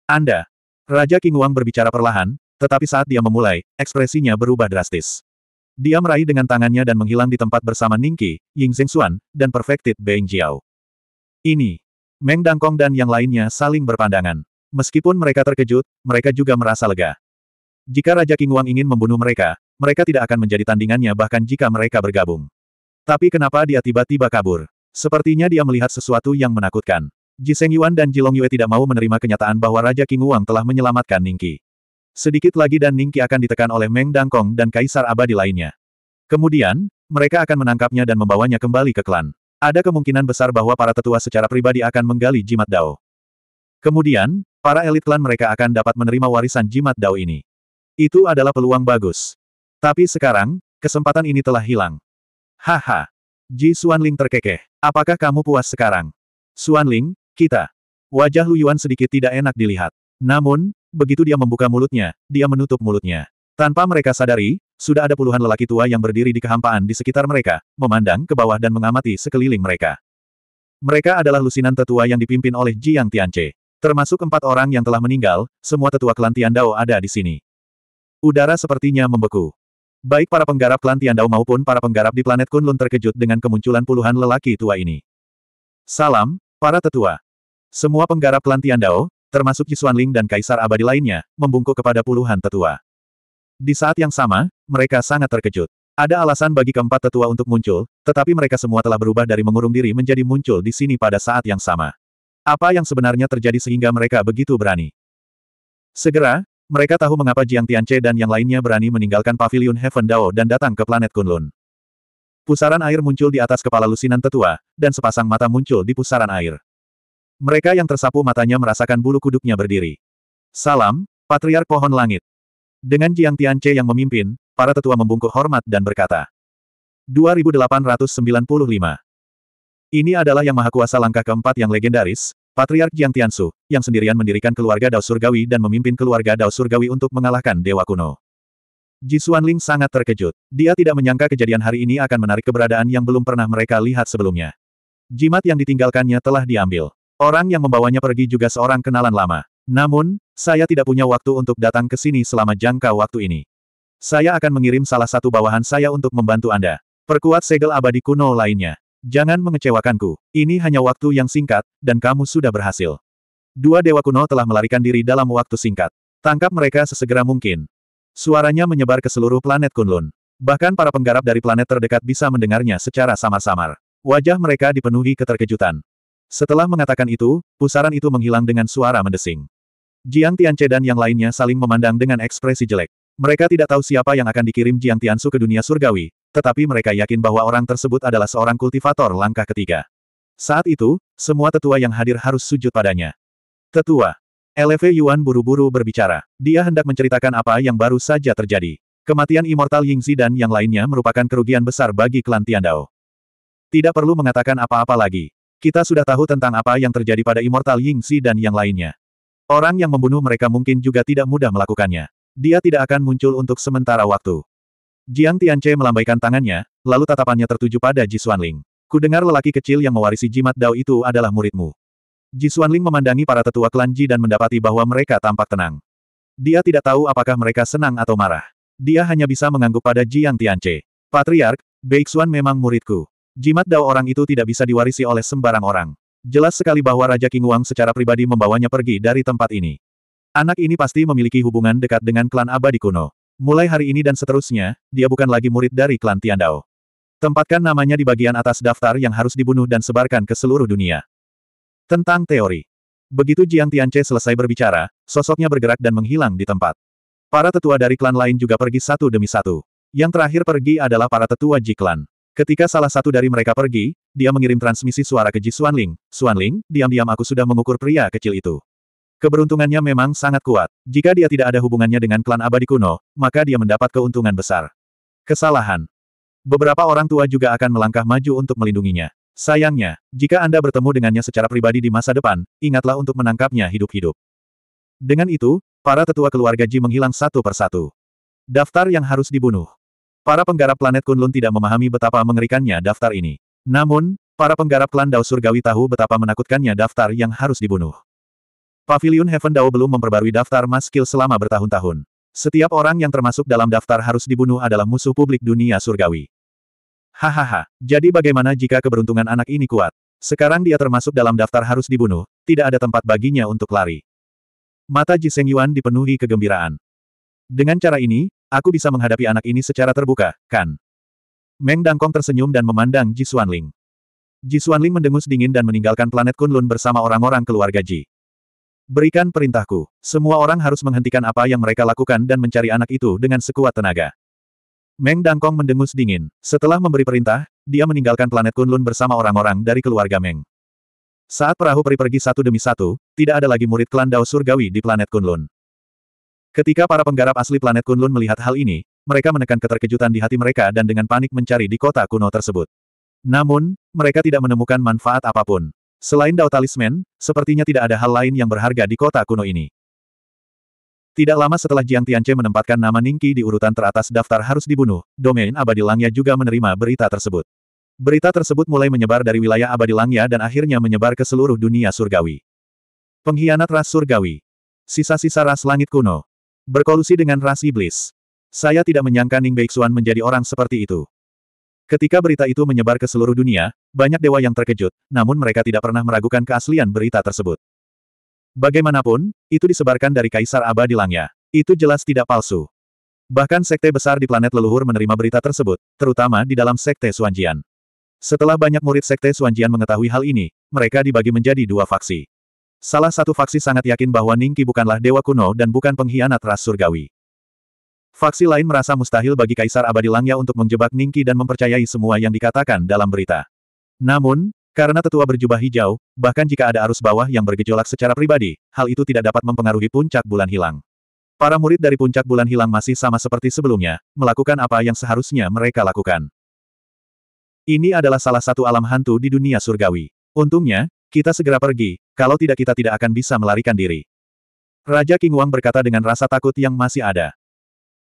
Anda. Raja King Wang berbicara perlahan, tetapi saat dia memulai, ekspresinya berubah drastis. Dia meraih dengan tangannya dan menghilang di tempat bersama Ningqi, Ying Zhengxuan, dan Perfected Beng Jiao. Ini. Meng Dangkong dan yang lainnya saling berpandangan. Meskipun mereka terkejut, mereka juga merasa lega. Jika Raja King Wang ingin membunuh mereka, mereka tidak akan menjadi tandingannya bahkan jika mereka bergabung. Tapi kenapa dia tiba-tiba kabur? Sepertinya dia melihat sesuatu yang menakutkan. Ji Seng Yuan dan Ji Long Yue tidak mau menerima kenyataan bahwa Raja King Wang telah menyelamatkan Ningqi. Sedikit lagi dan Ningki akan ditekan oleh Meng Dangkong dan Kaisar Abadi lainnya. Kemudian, mereka akan menangkapnya dan membawanya kembali ke klan. Ada kemungkinan besar bahwa para tetua secara pribadi akan menggali jimat Dao. Kemudian, para elit klan mereka akan dapat menerima warisan jimat Dao ini. Itu adalah peluang bagus. Tapi sekarang, kesempatan ini telah hilang. Haha. Ji Xuanling terkekeh. Apakah kamu puas sekarang? Xuanling, kita. Wajah Lu Yuan sedikit tidak enak dilihat. Namun, begitu dia membuka mulutnya, dia menutup mulutnya. Tanpa mereka sadari, sudah ada puluhan lelaki tua yang berdiri di kehampaan di sekitar mereka, memandang ke bawah dan mengamati sekeliling mereka. Mereka adalah lusinan tetua yang dipimpin oleh Jiang Tianche. Termasuk empat orang yang telah meninggal, semua tetua klan Dao ada di sini. Udara sepertinya membeku. Baik para penggarap klan Dao maupun para penggarap di planet Kunlun terkejut dengan kemunculan puluhan lelaki tua ini. Salam, para tetua. Semua penggarap klan Dao termasuk Ling dan Kaisar Abadi lainnya, membungkuk kepada puluhan tetua. Di saat yang sama, mereka sangat terkejut. Ada alasan bagi keempat tetua untuk muncul, tetapi mereka semua telah berubah dari mengurung diri menjadi muncul di sini pada saat yang sama. Apa yang sebenarnya terjadi sehingga mereka begitu berani? Segera, mereka tahu mengapa Jiang Tianche dan yang lainnya berani meninggalkan pavilion Heaven Dao dan datang ke planet Kunlun. Pusaran air muncul di atas kepala lusinan tetua, dan sepasang mata muncul di pusaran air. Mereka yang tersapu matanya merasakan bulu kuduknya berdiri. Salam, Patriark Pohon Langit. Dengan Jiang Tianche yang memimpin, para tetua membungkuk hormat dan berkata. 2895. Ini adalah yang maha kuasa langkah keempat yang legendaris, Patriark Jiang Tianshu, yang sendirian mendirikan keluarga Dao Surgawi dan memimpin keluarga Dao Surgawi untuk mengalahkan Dewa Kuno. Ji Xuanling sangat terkejut. Dia tidak menyangka kejadian hari ini akan menarik keberadaan yang belum pernah mereka lihat sebelumnya. Jimat yang ditinggalkannya telah diambil. Orang yang membawanya pergi juga seorang kenalan lama. Namun, saya tidak punya waktu untuk datang ke sini selama jangka waktu ini. Saya akan mengirim salah satu bawahan saya untuk membantu Anda. Perkuat segel abadi kuno lainnya. Jangan mengecewakanku. Ini hanya waktu yang singkat, dan kamu sudah berhasil. Dua dewa kuno telah melarikan diri dalam waktu singkat. Tangkap mereka sesegera mungkin. Suaranya menyebar ke seluruh planet Kunlun. Bahkan para penggarap dari planet terdekat bisa mendengarnya secara samar-samar. Wajah mereka dipenuhi keterkejutan. Setelah mengatakan itu, pusaran itu menghilang dengan suara mendesing. Jiang Tianche dan yang lainnya saling memandang dengan ekspresi jelek. Mereka tidak tahu siapa yang akan dikirim Jiang Su ke dunia surgawi, tetapi mereka yakin bahwa orang tersebut adalah seorang kultivator langkah ketiga. Saat itu, semua tetua yang hadir harus sujud padanya. Tetua. LV Yuan buru-buru berbicara. Dia hendak menceritakan apa yang baru saja terjadi. Kematian Immortal Yingzi dan yang lainnya merupakan kerugian besar bagi klan Dao. Tidak perlu mengatakan apa-apa lagi. Kita sudah tahu tentang apa yang terjadi pada Immortal Yingxi dan yang lainnya. Orang yang membunuh mereka mungkin juga tidak mudah melakukannya. Dia tidak akan muncul untuk sementara waktu. Jiang Tianche melambaikan tangannya, lalu tatapannya tertuju pada Ji Xuanling. dengar lelaki kecil yang mewarisi jimat Dao itu adalah muridmu. Ji Xuanling memandangi para tetua klan Ji dan mendapati bahwa mereka tampak tenang. Dia tidak tahu apakah mereka senang atau marah. Dia hanya bisa mengangguk pada Jiang Tianche. Patriark, Bei Xuan memang muridku. Jimat dao orang itu tidak bisa diwarisi oleh sembarang orang. Jelas sekali bahwa Raja King Wang secara pribadi membawanya pergi dari tempat ini. Anak ini pasti memiliki hubungan dekat dengan klan abadi kuno. Mulai hari ini dan seterusnya, dia bukan lagi murid dari klan Tiandao. Tempatkan namanya di bagian atas daftar yang harus dibunuh dan sebarkan ke seluruh dunia. Tentang teori. Begitu Jiang Tianche selesai berbicara, sosoknya bergerak dan menghilang di tempat. Para tetua dari klan lain juga pergi satu demi satu. Yang terakhir pergi adalah para tetua Ji klan. Ketika salah satu dari mereka pergi, dia mengirim transmisi suara ke Ji Xuanling. Xuanling, diam-diam aku sudah mengukur pria kecil itu. Keberuntungannya memang sangat kuat. Jika dia tidak ada hubungannya dengan klan abadi kuno, maka dia mendapat keuntungan besar. Kesalahan. Beberapa orang tua juga akan melangkah maju untuk melindunginya. Sayangnya, jika Anda bertemu dengannya secara pribadi di masa depan, ingatlah untuk menangkapnya hidup-hidup. Dengan itu, para tetua keluarga Ji menghilang satu persatu. Daftar yang harus dibunuh. Para penggarap planet Kunlun tidak memahami betapa mengerikannya daftar ini. Namun, para penggarap klan Dao Surgawi tahu betapa menakutkannya daftar yang harus dibunuh. Pavilion Heaven Dao belum memperbarui daftar maskil selama bertahun-tahun. Setiap orang yang termasuk dalam daftar harus dibunuh adalah musuh publik dunia surgawi. Hahaha, jadi bagaimana jika keberuntungan anak ini kuat? Sekarang dia termasuk dalam daftar harus dibunuh, tidak ada tempat baginya untuk lari. Mata Jiseng Yuan dipenuhi kegembiraan. Dengan cara ini, Aku bisa menghadapi anak ini secara terbuka, kan? Meng Dangkong tersenyum dan memandang Ji Xuanling. Ji Xuanling mendengus dingin dan meninggalkan planet Kunlun bersama orang-orang keluarga Ji. Berikan perintahku. Semua orang harus menghentikan apa yang mereka lakukan dan mencari anak itu dengan sekuat tenaga. Meng Dangkong mendengus dingin. Setelah memberi perintah, dia meninggalkan planet Kunlun bersama orang-orang dari keluarga Meng. Saat perahu peri pergi satu demi satu, tidak ada lagi murid klan Dao Surgawi di planet Kunlun. Ketika para penggarap asli planet Kunlun melihat hal ini, mereka menekan keterkejutan di hati mereka dan dengan panik mencari di kota kuno tersebut. Namun, mereka tidak menemukan manfaat apapun. Selain Dao Talisman, sepertinya tidak ada hal lain yang berharga di kota kuno ini. Tidak lama setelah Jiang Tianche menempatkan nama Ningqi di urutan teratas daftar harus dibunuh, domain abadi Langya juga menerima berita tersebut. Berita tersebut mulai menyebar dari wilayah abadi Langya dan akhirnya menyebar ke seluruh dunia surgawi. Pengkhianat ras surgawi. Sisa-sisa ras langit kuno. Berkolusi dengan ras iblis. Saya tidak menyangka Ning Beixuan menjadi orang seperti itu. Ketika berita itu menyebar ke seluruh dunia, banyak dewa yang terkejut, namun mereka tidak pernah meragukan keaslian berita tersebut. Bagaimanapun, itu disebarkan dari Kaisar Aba di Langya. Itu jelas tidak palsu. Bahkan sekte besar di planet leluhur menerima berita tersebut, terutama di dalam sekte Suanjian. Setelah banyak murid sekte Suanjian mengetahui hal ini, mereka dibagi menjadi dua faksi. Salah satu faksi sangat yakin bahwa Ningki bukanlah dewa kuno dan bukan pengkhianat ras surgawi. Faksi lain merasa mustahil bagi Kaisar Abadi Langya untuk menjebak Ningki dan mempercayai semua yang dikatakan dalam berita. Namun, karena tetua berjubah hijau, bahkan jika ada arus bawah yang bergejolak secara pribadi, hal itu tidak dapat mempengaruhi puncak bulan hilang. Para murid dari puncak bulan hilang masih sama seperti sebelumnya, melakukan apa yang seharusnya mereka lakukan. Ini adalah salah satu alam hantu di dunia surgawi. Untungnya, kita segera pergi, kalau tidak kita tidak akan bisa melarikan diri. Raja King Wang berkata dengan rasa takut yang masih ada.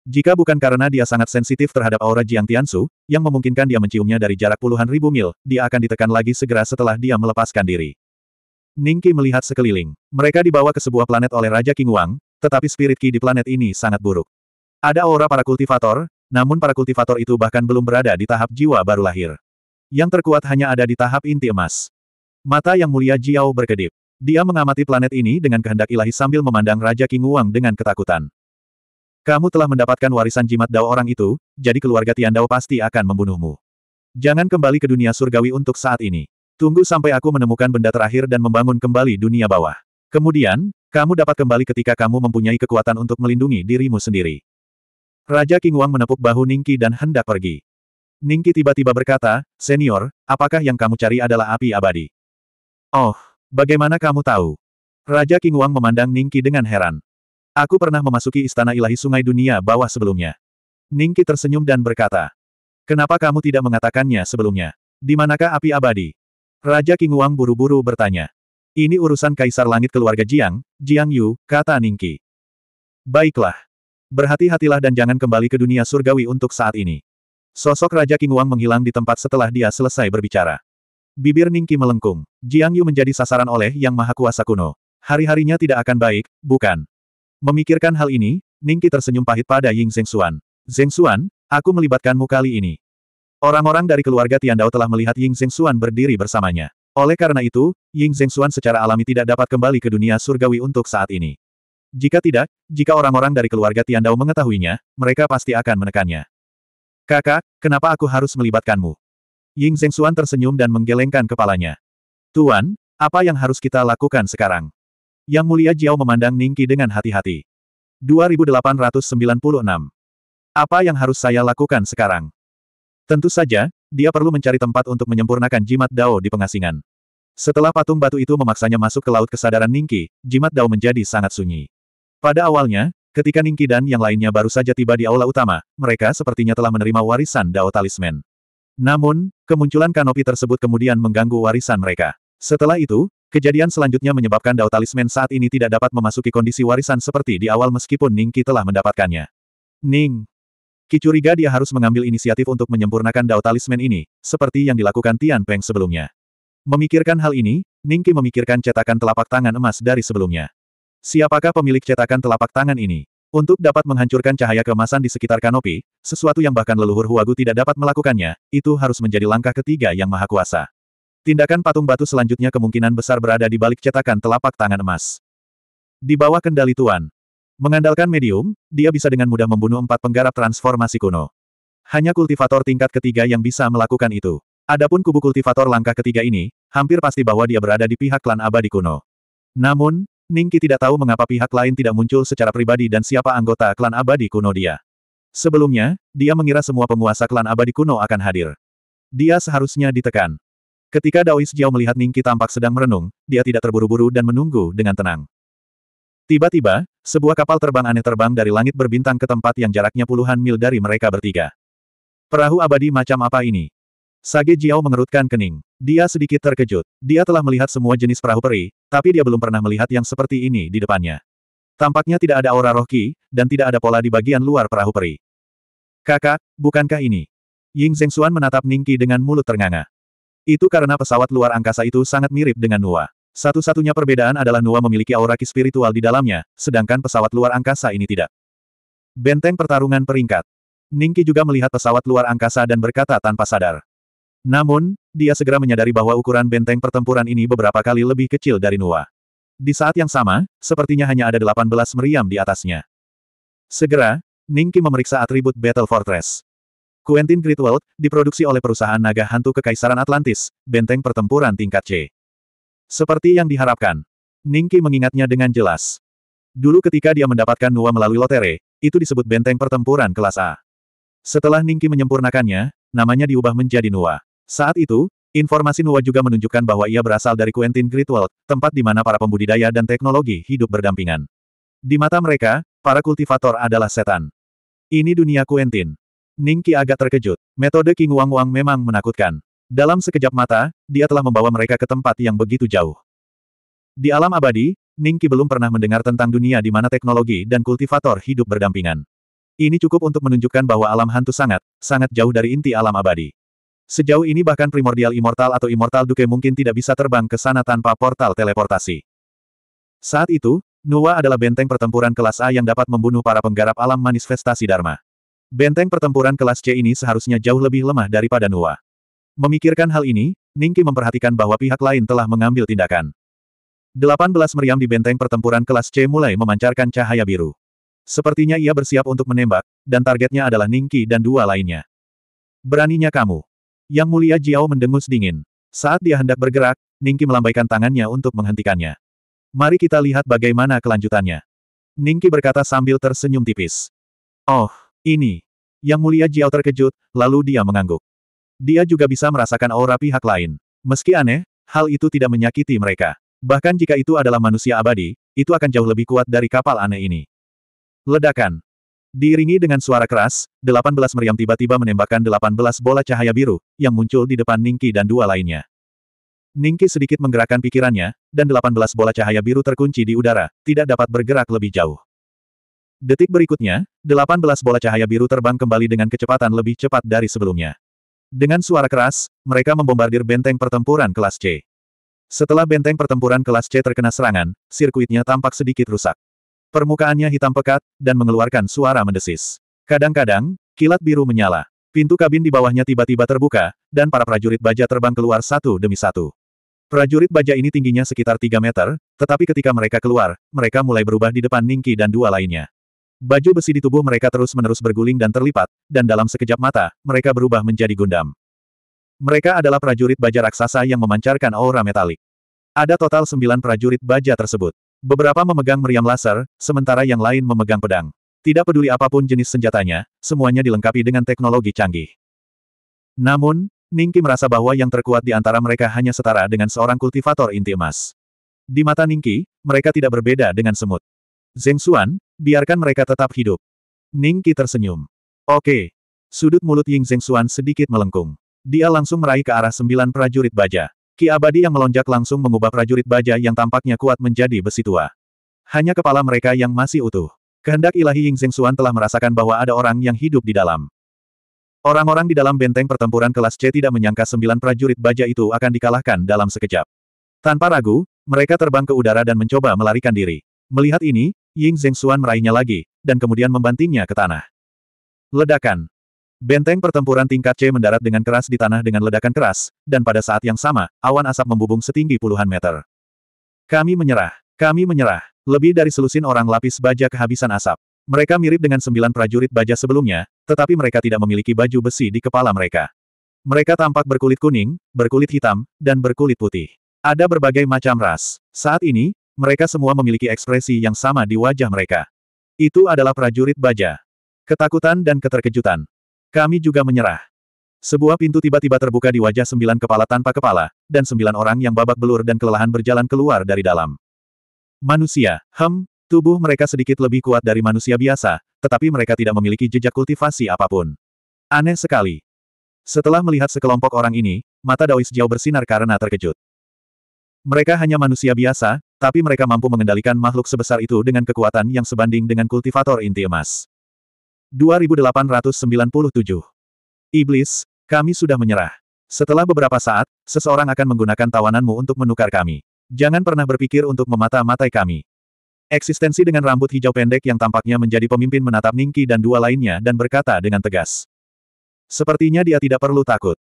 Jika bukan karena dia sangat sensitif terhadap aura Jiang Tiansu, yang memungkinkan dia menciumnya dari jarak puluhan ribu mil, dia akan ditekan lagi segera setelah dia melepaskan diri. Ningki melihat sekeliling. Mereka dibawa ke sebuah planet oleh Raja King Wang, tetapi spirit Qi di planet ini sangat buruk. Ada aura para kultivator, namun para kultivator itu bahkan belum berada di tahap jiwa baru lahir. Yang terkuat hanya ada di tahap inti emas. Mata yang mulia Jiao berkedip. Dia mengamati planet ini dengan kehendak ilahi sambil memandang Raja King Wang dengan ketakutan. Kamu telah mendapatkan warisan jimat Dao orang itu, jadi keluarga Tian Dao pasti akan membunuhmu. Jangan kembali ke dunia surgawi untuk saat ini. Tunggu sampai aku menemukan benda terakhir dan membangun kembali dunia bawah. Kemudian, kamu dapat kembali ketika kamu mempunyai kekuatan untuk melindungi dirimu sendiri. Raja King Wang menepuk bahu Ningki dan hendak pergi. Ningki tiba-tiba berkata, Senior, apakah yang kamu cari adalah api abadi? Oh, bagaimana kamu tahu? Raja King Wang memandang Ningki dengan heran. Aku pernah memasuki istana ilahi sungai dunia bawah sebelumnya. Ningki tersenyum dan berkata, Kenapa kamu tidak mengatakannya sebelumnya? Di manakah api abadi? Raja King Wang buru-buru bertanya. Ini urusan Kaisar Langit keluarga Jiang, Jiang Yu, kata Ningki. Baiklah. Berhati-hatilah dan jangan kembali ke dunia surgawi untuk saat ini. Sosok Raja King Wang menghilang di tempat setelah dia selesai berbicara. Bibir Ningki melengkung. Jiang Yu menjadi sasaran oleh Yang Maha Kuasa kuno. Hari-harinya tidak akan baik, bukan? Memikirkan hal ini, Ningki tersenyum pahit pada Ying Zhengxuan. Zhengxuan, aku melibatkanmu kali ini. Orang-orang dari keluarga Tiandao telah melihat Ying Zhengxuan berdiri bersamanya. Oleh karena itu, Ying Zhengxuan secara alami tidak dapat kembali ke dunia surgawi untuk saat ini. Jika tidak, jika orang-orang dari keluarga Tiandao mengetahuinya, mereka pasti akan menekannya. Kakak, kenapa aku harus melibatkanmu? Ying Xuan tersenyum dan menggelengkan kepalanya. Tuan, apa yang harus kita lakukan sekarang? Yang Mulia Jiao memandang Ningki dengan hati-hati. 2896. Apa yang harus saya lakukan sekarang? Tentu saja, dia perlu mencari tempat untuk menyempurnakan jimat Dao di pengasingan. Setelah patung batu itu memaksanya masuk ke laut kesadaran Ningki, jimat Dao menjadi sangat sunyi. Pada awalnya, ketika Ningki dan yang lainnya baru saja tiba di aula utama, mereka sepertinya telah menerima warisan Dao Talisman. Namun, kemunculan kanopi tersebut kemudian mengganggu warisan mereka. Setelah itu, kejadian selanjutnya menyebabkan Dao Talisman saat ini tidak dapat memasuki kondisi warisan seperti di awal meskipun Ning Qi telah mendapatkannya. Ning Qi curiga dia harus mengambil inisiatif untuk menyempurnakan Dao Talisman ini, seperti yang dilakukan Tian Peng sebelumnya. Memikirkan hal ini, Ning Qi memikirkan cetakan telapak tangan emas dari sebelumnya. Siapakah pemilik cetakan telapak tangan ini? Untuk dapat menghancurkan cahaya kemasan di sekitar kanopi, sesuatu yang bahkan leluhur Huagu tidak dapat melakukannya, itu harus menjadi langkah ketiga yang maha kuasa. Tindakan patung batu selanjutnya kemungkinan besar berada di balik cetakan telapak tangan emas. Di bawah kendali Tuan. Mengandalkan medium, dia bisa dengan mudah membunuh empat penggarap transformasi kuno. Hanya kultivator tingkat ketiga yang bisa melakukan itu. Adapun kubu kultivator langkah ketiga ini, hampir pasti bahwa dia berada di pihak klan abadi kuno. Namun, Ningki tidak tahu mengapa pihak lain tidak muncul secara pribadi dan siapa anggota klan abadi kuno dia. Sebelumnya, dia mengira semua penguasa klan abadi kuno akan hadir. Dia seharusnya ditekan. Ketika Daois Jiao melihat Ningki tampak sedang merenung, dia tidak terburu-buru dan menunggu dengan tenang. Tiba-tiba, sebuah kapal terbang aneh terbang dari langit berbintang ke tempat yang jaraknya puluhan mil dari mereka bertiga. Perahu abadi macam apa ini? Sage Jiao mengerutkan kening. Dia sedikit terkejut. Dia telah melihat semua jenis perahu peri, tapi dia belum pernah melihat yang seperti ini di depannya. Tampaknya tidak ada aura roh dan tidak ada pola di bagian luar perahu peri. Kakak, bukankah ini? Ying Zhengxuan menatap Ningqi dengan mulut ternganga. Itu karena pesawat luar angkasa itu sangat mirip dengan Nua. Satu-satunya perbedaan adalah Nua memiliki aura ki spiritual di dalamnya, sedangkan pesawat luar angkasa ini tidak. Benteng pertarungan peringkat. Ningki juga melihat pesawat luar angkasa dan berkata tanpa sadar. Namun, dia segera menyadari bahwa ukuran benteng pertempuran ini beberapa kali lebih kecil dari Nua. Di saat yang sama, sepertinya hanya ada 18 meriam di atasnya. Segera, Ningki memeriksa atribut Battle Fortress. Quentin World, diproduksi oleh perusahaan naga hantu Kekaisaran Atlantis, benteng pertempuran tingkat C. Seperti yang diharapkan, Ningki mengingatnya dengan jelas. Dulu ketika dia mendapatkan Nua melalui lotere, itu disebut benteng pertempuran kelas A. Setelah Ningki menyempurnakannya, namanya diubah menjadi Nua. Saat itu, informasi Nuwa juga menunjukkan bahwa ia berasal dari Quentin World, tempat di mana para pembudidaya dan teknologi hidup berdampingan. Di mata mereka, para kultivator adalah setan. Ini dunia Quentin. Ningki agak terkejut. Metode King Wang Wang memang menakutkan. Dalam sekejap mata, dia telah membawa mereka ke tempat yang begitu jauh. Di alam abadi, Ningki belum pernah mendengar tentang dunia di mana teknologi dan kultivator hidup berdampingan. Ini cukup untuk menunjukkan bahwa alam hantu sangat, sangat jauh dari inti alam abadi. Sejauh ini bahkan primordial immortal atau immortal duke mungkin tidak bisa terbang ke sana tanpa portal teleportasi. Saat itu, Nuwa adalah benteng pertempuran kelas A yang dapat membunuh para penggarap alam manifestasi Dharma. Benteng pertempuran kelas C ini seharusnya jauh lebih lemah daripada Nuwa. Memikirkan hal ini, Ningki memperhatikan bahwa pihak lain telah mengambil tindakan. 18 meriam di benteng pertempuran kelas C mulai memancarkan cahaya biru. Sepertinya ia bersiap untuk menembak, dan targetnya adalah Ningki dan dua lainnya. Beraninya kamu. Yang mulia Jiao mendengus dingin. Saat dia hendak bergerak, Ningki melambaikan tangannya untuk menghentikannya. Mari kita lihat bagaimana kelanjutannya. Ningki berkata sambil tersenyum tipis. Oh, ini. Yang mulia Jiao terkejut, lalu dia mengangguk. Dia juga bisa merasakan aura pihak lain. Meski aneh, hal itu tidak menyakiti mereka. Bahkan jika itu adalah manusia abadi, itu akan jauh lebih kuat dari kapal aneh ini. Ledakan. Diiringi dengan suara keras, 18 meriam tiba-tiba menembakkan 18 bola cahaya biru, yang muncul di depan Ningki dan dua lainnya. Ningki sedikit menggerakkan pikirannya, dan 18 bola cahaya biru terkunci di udara, tidak dapat bergerak lebih jauh. Detik berikutnya, 18 bola cahaya biru terbang kembali dengan kecepatan lebih cepat dari sebelumnya. Dengan suara keras, mereka membombardir benteng pertempuran kelas C. Setelah benteng pertempuran kelas C terkena serangan, sirkuitnya tampak sedikit rusak. Permukaannya hitam pekat, dan mengeluarkan suara mendesis. Kadang-kadang, kilat biru menyala. Pintu kabin di bawahnya tiba-tiba terbuka, dan para prajurit baja terbang keluar satu demi satu. Prajurit baja ini tingginya sekitar 3 meter, tetapi ketika mereka keluar, mereka mulai berubah di depan Ningki dan dua lainnya. Baju besi di tubuh mereka terus-menerus berguling dan terlipat, dan dalam sekejap mata, mereka berubah menjadi Gundam. Mereka adalah prajurit baja raksasa yang memancarkan aura metalik. Ada total sembilan prajurit baja tersebut. Beberapa memegang meriam laser, sementara yang lain memegang pedang. Tidak peduli apapun jenis senjatanya, semuanya dilengkapi dengan teknologi canggih. Namun, Ningki merasa bahwa yang terkuat di antara mereka hanya setara dengan seorang kultivator inti emas. Di mata Ningki, mereka tidak berbeda dengan semut. Zeng Xuan, biarkan mereka tetap hidup. Ningki tersenyum. Oke. Sudut mulut Ying Zeng Xuan sedikit melengkung. Dia langsung meraih ke arah sembilan prajurit baja. Ki abadi yang melonjak langsung mengubah prajurit baja yang tampaknya kuat menjadi besi tua. Hanya kepala mereka yang masih utuh. Kehendak ilahi Ying Xuan telah merasakan bahwa ada orang yang hidup di dalam. Orang-orang di dalam benteng pertempuran kelas C tidak menyangka sembilan prajurit baja itu akan dikalahkan dalam sekejap. Tanpa ragu, mereka terbang ke udara dan mencoba melarikan diri. Melihat ini, Ying Xuan meraihnya lagi, dan kemudian membantingnya ke tanah. Ledakan. Benteng pertempuran tingkat C mendarat dengan keras di tanah dengan ledakan keras, dan pada saat yang sama, awan asap membubung setinggi puluhan meter. Kami menyerah. Kami menyerah. Lebih dari selusin orang lapis baja kehabisan asap. Mereka mirip dengan sembilan prajurit baja sebelumnya, tetapi mereka tidak memiliki baju besi di kepala mereka. Mereka tampak berkulit kuning, berkulit hitam, dan berkulit putih. Ada berbagai macam ras. Saat ini, mereka semua memiliki ekspresi yang sama di wajah mereka. Itu adalah prajurit baja. Ketakutan dan keterkejutan. Kami juga menyerah. Sebuah pintu tiba-tiba terbuka di wajah sembilan kepala tanpa kepala, dan sembilan orang yang babak belur dan kelelahan berjalan keluar dari dalam. Manusia, hem, tubuh mereka sedikit lebih kuat dari manusia biasa, tetapi mereka tidak memiliki jejak kultivasi apapun. Aneh sekali. Setelah melihat sekelompok orang ini, mata Daois jauh bersinar karena terkejut. Mereka hanya manusia biasa, tapi mereka mampu mengendalikan makhluk sebesar itu dengan kekuatan yang sebanding dengan kultivator inti emas. 2897. Iblis, kami sudah menyerah. Setelah beberapa saat, seseorang akan menggunakan tawananmu untuk menukar kami. Jangan pernah berpikir untuk memata-matai kami. Eksistensi dengan rambut hijau pendek yang tampaknya menjadi pemimpin menatap Ningki dan dua lainnya dan berkata dengan tegas. Sepertinya dia tidak perlu takut.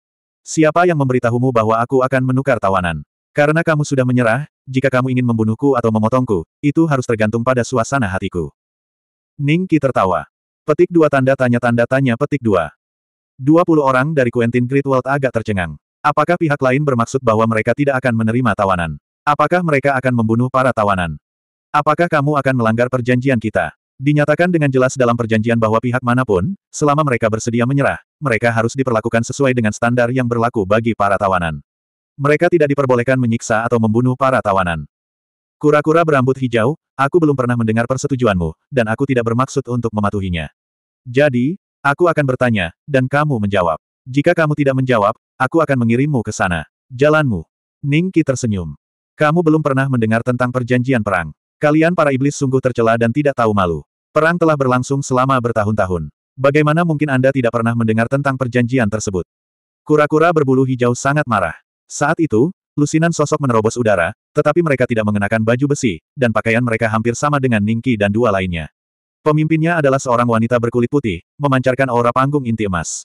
Siapa yang memberitahumu bahwa aku akan menukar tawanan? Karena kamu sudah menyerah, jika kamu ingin membunuhku atau memotongku, itu harus tergantung pada suasana hatiku. Ningki tertawa. Petik dua tanda tanya tanda tanya petik dua. Dua orang dari Quentin World agak tercengang. Apakah pihak lain bermaksud bahwa mereka tidak akan menerima tawanan? Apakah mereka akan membunuh para tawanan? Apakah kamu akan melanggar perjanjian kita? Dinyatakan dengan jelas dalam perjanjian bahwa pihak manapun, selama mereka bersedia menyerah, mereka harus diperlakukan sesuai dengan standar yang berlaku bagi para tawanan. Mereka tidak diperbolehkan menyiksa atau membunuh para tawanan. Kura-kura berambut hijau, aku belum pernah mendengar persetujuanmu, dan aku tidak bermaksud untuk mematuhinya. Jadi, aku akan bertanya, dan kamu menjawab. Jika kamu tidak menjawab, aku akan mengirimmu ke sana. Jalanmu. Ningki tersenyum. Kamu belum pernah mendengar tentang perjanjian perang. Kalian para iblis sungguh tercela dan tidak tahu malu. Perang telah berlangsung selama bertahun-tahun. Bagaimana mungkin Anda tidak pernah mendengar tentang perjanjian tersebut? Kura-kura berbulu hijau sangat marah. Saat itu, Lusinan sosok menerobos udara, tetapi mereka tidak mengenakan baju besi, dan pakaian mereka hampir sama dengan Ningki dan dua lainnya. Pemimpinnya adalah seorang wanita berkulit putih, memancarkan aura panggung inti emas.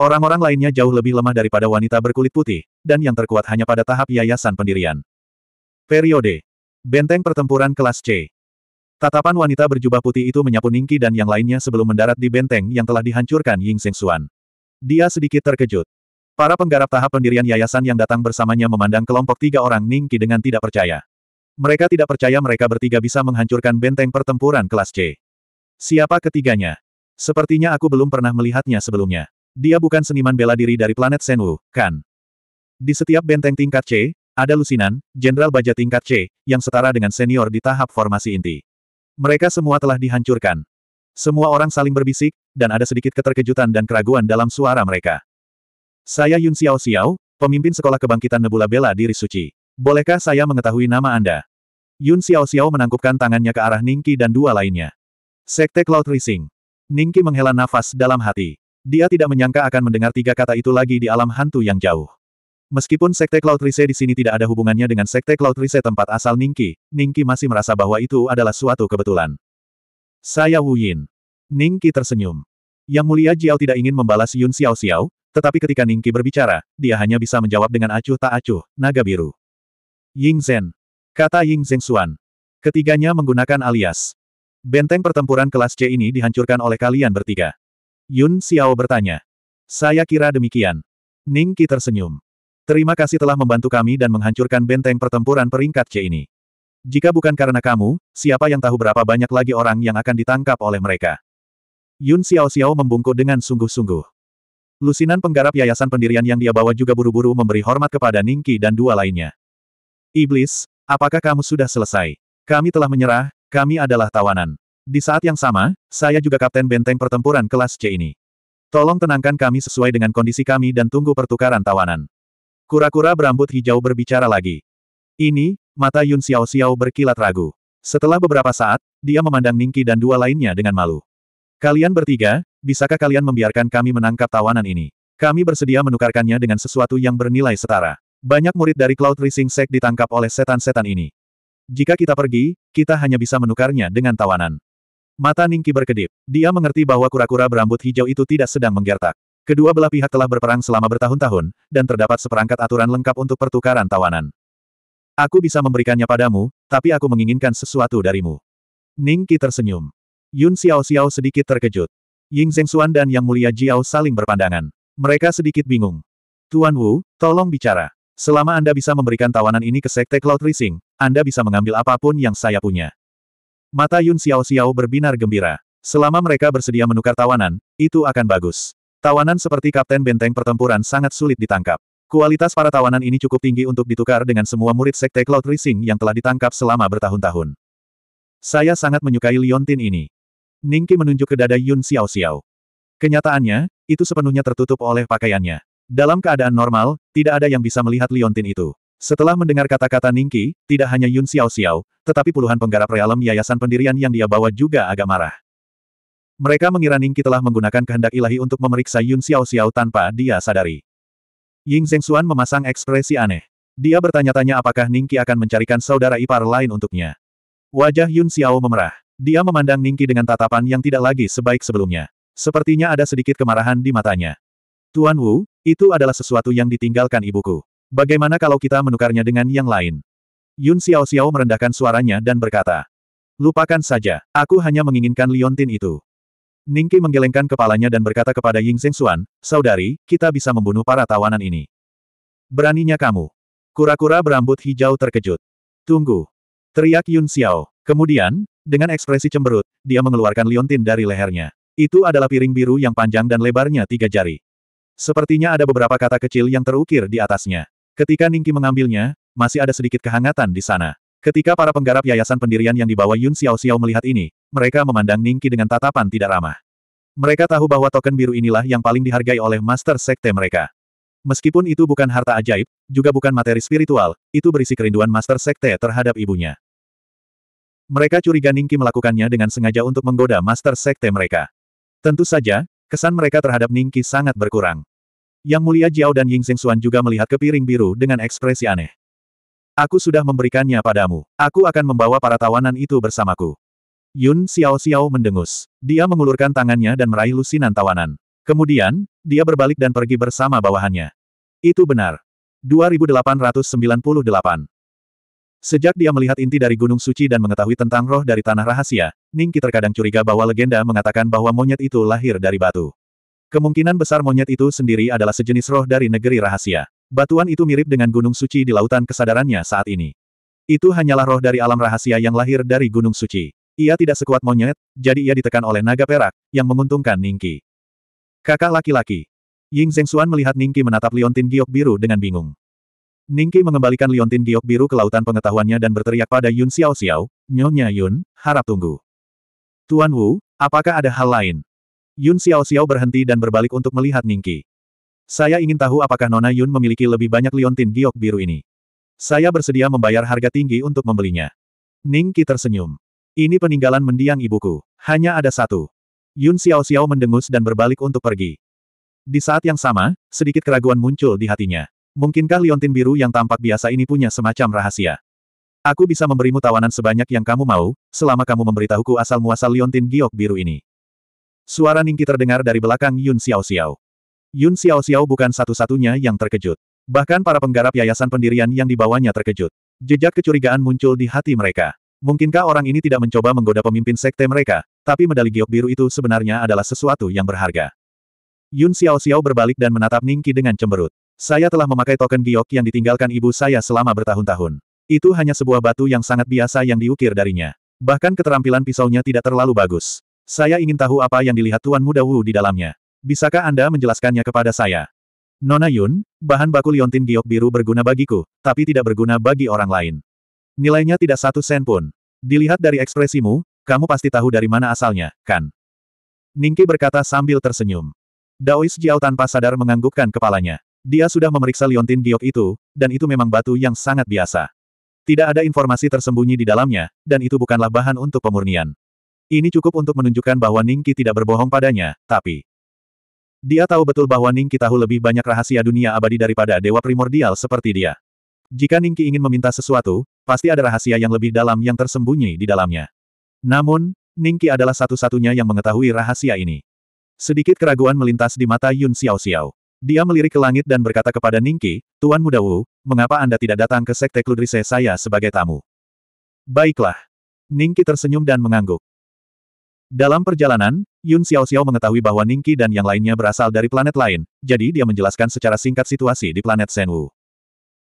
Orang-orang lainnya jauh lebih lemah daripada wanita berkulit putih, dan yang terkuat hanya pada tahap yayasan pendirian. Periode Benteng Pertempuran Kelas C Tatapan wanita berjubah putih itu menyapu Ningki dan yang lainnya sebelum mendarat di benteng yang telah dihancurkan Ying Seng Xuan. Dia sedikit terkejut. Para penggarap tahap pendirian yayasan yang datang bersamanya memandang kelompok tiga orang Ningqi dengan tidak percaya. Mereka tidak percaya mereka bertiga bisa menghancurkan benteng pertempuran kelas C. Siapa ketiganya? Sepertinya aku belum pernah melihatnya sebelumnya. Dia bukan seniman bela diri dari planet Senwu, kan? Di setiap benteng tingkat C, ada lusinan, jenderal baja tingkat C, yang setara dengan senior di tahap formasi inti. Mereka semua telah dihancurkan. Semua orang saling berbisik, dan ada sedikit keterkejutan dan keraguan dalam suara mereka. Saya Yun Xiao Xiao, pemimpin Sekolah Kebangkitan Nebula Bela di Suci. Bolehkah saya mengetahui nama Anda? Yun Xiao Xiao menangkupkan tangannya ke arah Ningki dan dua lainnya. Sekte Cloud Rising. Ningki menghela nafas dalam hati. Dia tidak menyangka akan mendengar tiga kata itu lagi di alam hantu yang jauh. Meskipun Sekte Cloud Rise di sini tidak ada hubungannya dengan Sekte Cloud Rise tempat asal Ningki, Ningki masih merasa bahwa itu adalah suatu kebetulan. Saya Wu Yin. Ningki tersenyum. Yang mulia Jiao tidak ingin membalas Yun Xiao Xiao, tetapi ketika Ningki berbicara, dia hanya bisa menjawab dengan acuh tak acuh, naga biru. Ying Zhen. Kata Ying Zeng Xuan. Ketiganya menggunakan alias. Benteng pertempuran kelas C ini dihancurkan oleh kalian bertiga. Yun Xiao bertanya. Saya kira demikian. Ning Qi tersenyum. Terima kasih telah membantu kami dan menghancurkan benteng pertempuran peringkat C ini. Jika bukan karena kamu, siapa yang tahu berapa banyak lagi orang yang akan ditangkap oleh mereka? Yun Xiao Xiao membungkuk dengan sungguh-sungguh. Lusinan penggarap yayasan pendirian yang dia bawa juga buru-buru memberi hormat kepada Ningki dan dua lainnya. Iblis, apakah kamu sudah selesai? Kami telah menyerah, kami adalah tawanan. Di saat yang sama, saya juga kapten benteng pertempuran kelas C ini. Tolong tenangkan kami sesuai dengan kondisi kami dan tunggu pertukaran tawanan. Kura-kura berambut hijau berbicara lagi. Ini, mata Yun Xiao Xiao berkilat ragu. Setelah beberapa saat, dia memandang Ningki dan dua lainnya dengan malu. Kalian bertiga, Bisakah kalian membiarkan kami menangkap tawanan ini? Kami bersedia menukarkannya dengan sesuatu yang bernilai setara. Banyak murid dari Cloud Rising Sect ditangkap oleh setan-setan ini. Jika kita pergi, kita hanya bisa menukarnya dengan tawanan. Mata Ningki berkedip. Dia mengerti bahwa kura-kura berambut hijau itu tidak sedang menggertak. Kedua belah pihak telah berperang selama bertahun-tahun, dan terdapat seperangkat aturan lengkap untuk pertukaran tawanan. Aku bisa memberikannya padamu, tapi aku menginginkan sesuatu darimu. Ningki tersenyum. Yun Xiao Xiao sedikit terkejut. Ying Zhengxuan dan Yang Mulia Jiao saling berpandangan. Mereka sedikit bingung. Tuan Wu, tolong bicara. Selama Anda bisa memberikan tawanan ini ke Sekte Cloud Rising, Anda bisa mengambil apapun yang saya punya. Mata Yun Xiao Xiao berbinar gembira. Selama mereka bersedia menukar tawanan, itu akan bagus. Tawanan seperti Kapten Benteng Pertempuran sangat sulit ditangkap. Kualitas para tawanan ini cukup tinggi untuk ditukar dengan semua murid Sekte Cloud Rising yang telah ditangkap selama bertahun-tahun. Saya sangat menyukai Liontin ini. Ningki menunjuk ke dada Yun Xiao Xiao. Kenyataannya, itu sepenuhnya tertutup oleh pakaiannya. Dalam keadaan normal, tidak ada yang bisa melihat Liontin itu. Setelah mendengar kata-kata Ningki, tidak hanya Yun Xiao Xiao, tetapi puluhan penggarap realem yayasan pendirian yang dia bawa juga agak marah. Mereka mengira Ningki telah menggunakan kehendak ilahi untuk memeriksa Yun Xiao Xiao tanpa dia sadari. Ying Xuan memasang ekspresi aneh. Dia bertanya-tanya apakah Ningki akan mencarikan saudara ipar lain untuknya. Wajah Yun Xiao memerah. Dia memandang Ningki dengan tatapan yang tidak lagi sebaik sebelumnya. Sepertinya ada sedikit kemarahan di matanya. Tuan Wu, itu adalah sesuatu yang ditinggalkan ibuku. Bagaimana kalau kita menukarnya dengan yang lain? Yun Xiao Xiao merendahkan suaranya dan berkata. Lupakan saja, aku hanya menginginkan liontin itu. Ningki menggelengkan kepalanya dan berkata kepada Ying Xuan, Saudari, kita bisa membunuh para tawanan ini. Beraninya kamu. Kura-kura berambut hijau terkejut. Tunggu. Teriak Yun Xiao. Kemudian, dengan ekspresi cemberut, dia mengeluarkan liontin dari lehernya. Itu adalah piring biru yang panjang dan lebarnya tiga jari. Sepertinya ada beberapa kata kecil yang terukir di atasnya. Ketika Ningki mengambilnya, masih ada sedikit kehangatan di sana. Ketika para penggarap yayasan pendirian yang dibawa Yun Xiao Xiao melihat ini, mereka memandang Ningki dengan tatapan tidak ramah. Mereka tahu bahwa token biru inilah yang paling dihargai oleh master sekte mereka. Meskipun itu bukan harta ajaib, juga bukan materi spiritual, itu berisi kerinduan master sekte terhadap ibunya. Mereka curiga Ningki melakukannya dengan sengaja untuk menggoda Master Sekte mereka. Tentu saja, kesan mereka terhadap Ningki sangat berkurang. Yang mulia Jiao dan Ying Xingxuan juga melihat ke piring biru dengan ekspresi aneh. Aku sudah memberikannya padamu. Aku akan membawa para tawanan itu bersamaku. Yun Xiao Xiao mendengus. Dia mengulurkan tangannya dan meraih lusinan tawanan. Kemudian, dia berbalik dan pergi bersama bawahannya. Itu benar. 2898 Sejak dia melihat inti dari Gunung Suci dan mengetahui tentang roh dari Tanah Rahasia, Ningki terkadang curiga bahwa legenda mengatakan bahwa monyet itu lahir dari batu. Kemungkinan besar monyet itu sendiri adalah sejenis roh dari negeri rahasia. Batuan itu mirip dengan Gunung Suci di lautan kesadarannya saat ini. Itu hanyalah roh dari alam rahasia yang lahir dari Gunung Suci. Ia tidak sekuat monyet, jadi ia ditekan oleh naga perak, yang menguntungkan Ningki. Kakak laki-laki. Ying Zhengxuan melihat Ningki menatap Liontin Giok biru dengan bingung. Ningki mengembalikan liontin giok biru ke lautan pengetahuannya dan berteriak pada Yun Xiao Xiao, Nyonya Yun, harap tunggu. Tuan Wu, apakah ada hal lain? Yun Xiao Xiao berhenti dan berbalik untuk melihat Ningki. Saya ingin tahu apakah Nona Yun memiliki lebih banyak liontin giok biru ini. Saya bersedia membayar harga tinggi untuk membelinya. Ningki tersenyum. Ini peninggalan mendiang ibuku. Hanya ada satu. Yun Xiao Xiao mendengus dan berbalik untuk pergi. Di saat yang sama, sedikit keraguan muncul di hatinya. Mungkinkah liontin biru yang tampak biasa ini punya semacam rahasia? Aku bisa memberimu tawanan sebanyak yang kamu mau, selama kamu memberitahuku asal-muasal liontin giok biru ini. Suara Ningki terdengar dari belakang Yun Xiao Xiao. Yun Xiao Xiao bukan satu-satunya yang terkejut. Bahkan para penggarap yayasan pendirian yang dibawanya terkejut. Jejak kecurigaan muncul di hati mereka. Mungkinkah orang ini tidak mencoba menggoda pemimpin sekte mereka, tapi medali giok biru itu sebenarnya adalah sesuatu yang berharga. Yun Xiao Xiao berbalik dan menatap Ningki dengan cemberut. Saya telah memakai token giok yang ditinggalkan ibu saya selama bertahun-tahun. Itu hanya sebuah batu yang sangat biasa yang diukir darinya. Bahkan keterampilan pisaunya tidak terlalu bagus. Saya ingin tahu apa yang dilihat Tuan Muda Wu di dalamnya. Bisakah Anda menjelaskannya kepada saya? Nona Yun, bahan baku liontin giok biru berguna bagiku, tapi tidak berguna bagi orang lain. Nilainya tidak satu sen pun. Dilihat dari ekspresimu, kamu pasti tahu dari mana asalnya, kan? Ningki berkata sambil tersenyum. Daois Jiao tanpa sadar menganggukkan kepalanya. Dia sudah memeriksa liontin giok itu, dan itu memang batu yang sangat biasa. Tidak ada informasi tersembunyi di dalamnya, dan itu bukanlah bahan untuk pemurnian. Ini cukup untuk menunjukkan bahwa Ningki tidak berbohong padanya, tapi... Dia tahu betul bahwa Ningki tahu lebih banyak rahasia dunia abadi daripada dewa primordial seperti dia. Jika Ningki ingin meminta sesuatu, pasti ada rahasia yang lebih dalam yang tersembunyi di dalamnya. Namun, Ningki adalah satu-satunya yang mengetahui rahasia ini. Sedikit keraguan melintas di mata Yun Xiao Xiao. Dia melirik ke langit dan berkata kepada Ningki, Tuan Muda Wu, mengapa Anda tidak datang ke Sekte Kludrise saya sebagai tamu? Baiklah. Ningki tersenyum dan mengangguk. Dalam perjalanan, Yun Xiao Xiao mengetahui bahwa Ningki dan yang lainnya berasal dari planet lain, jadi dia menjelaskan secara singkat situasi di planet Senwu.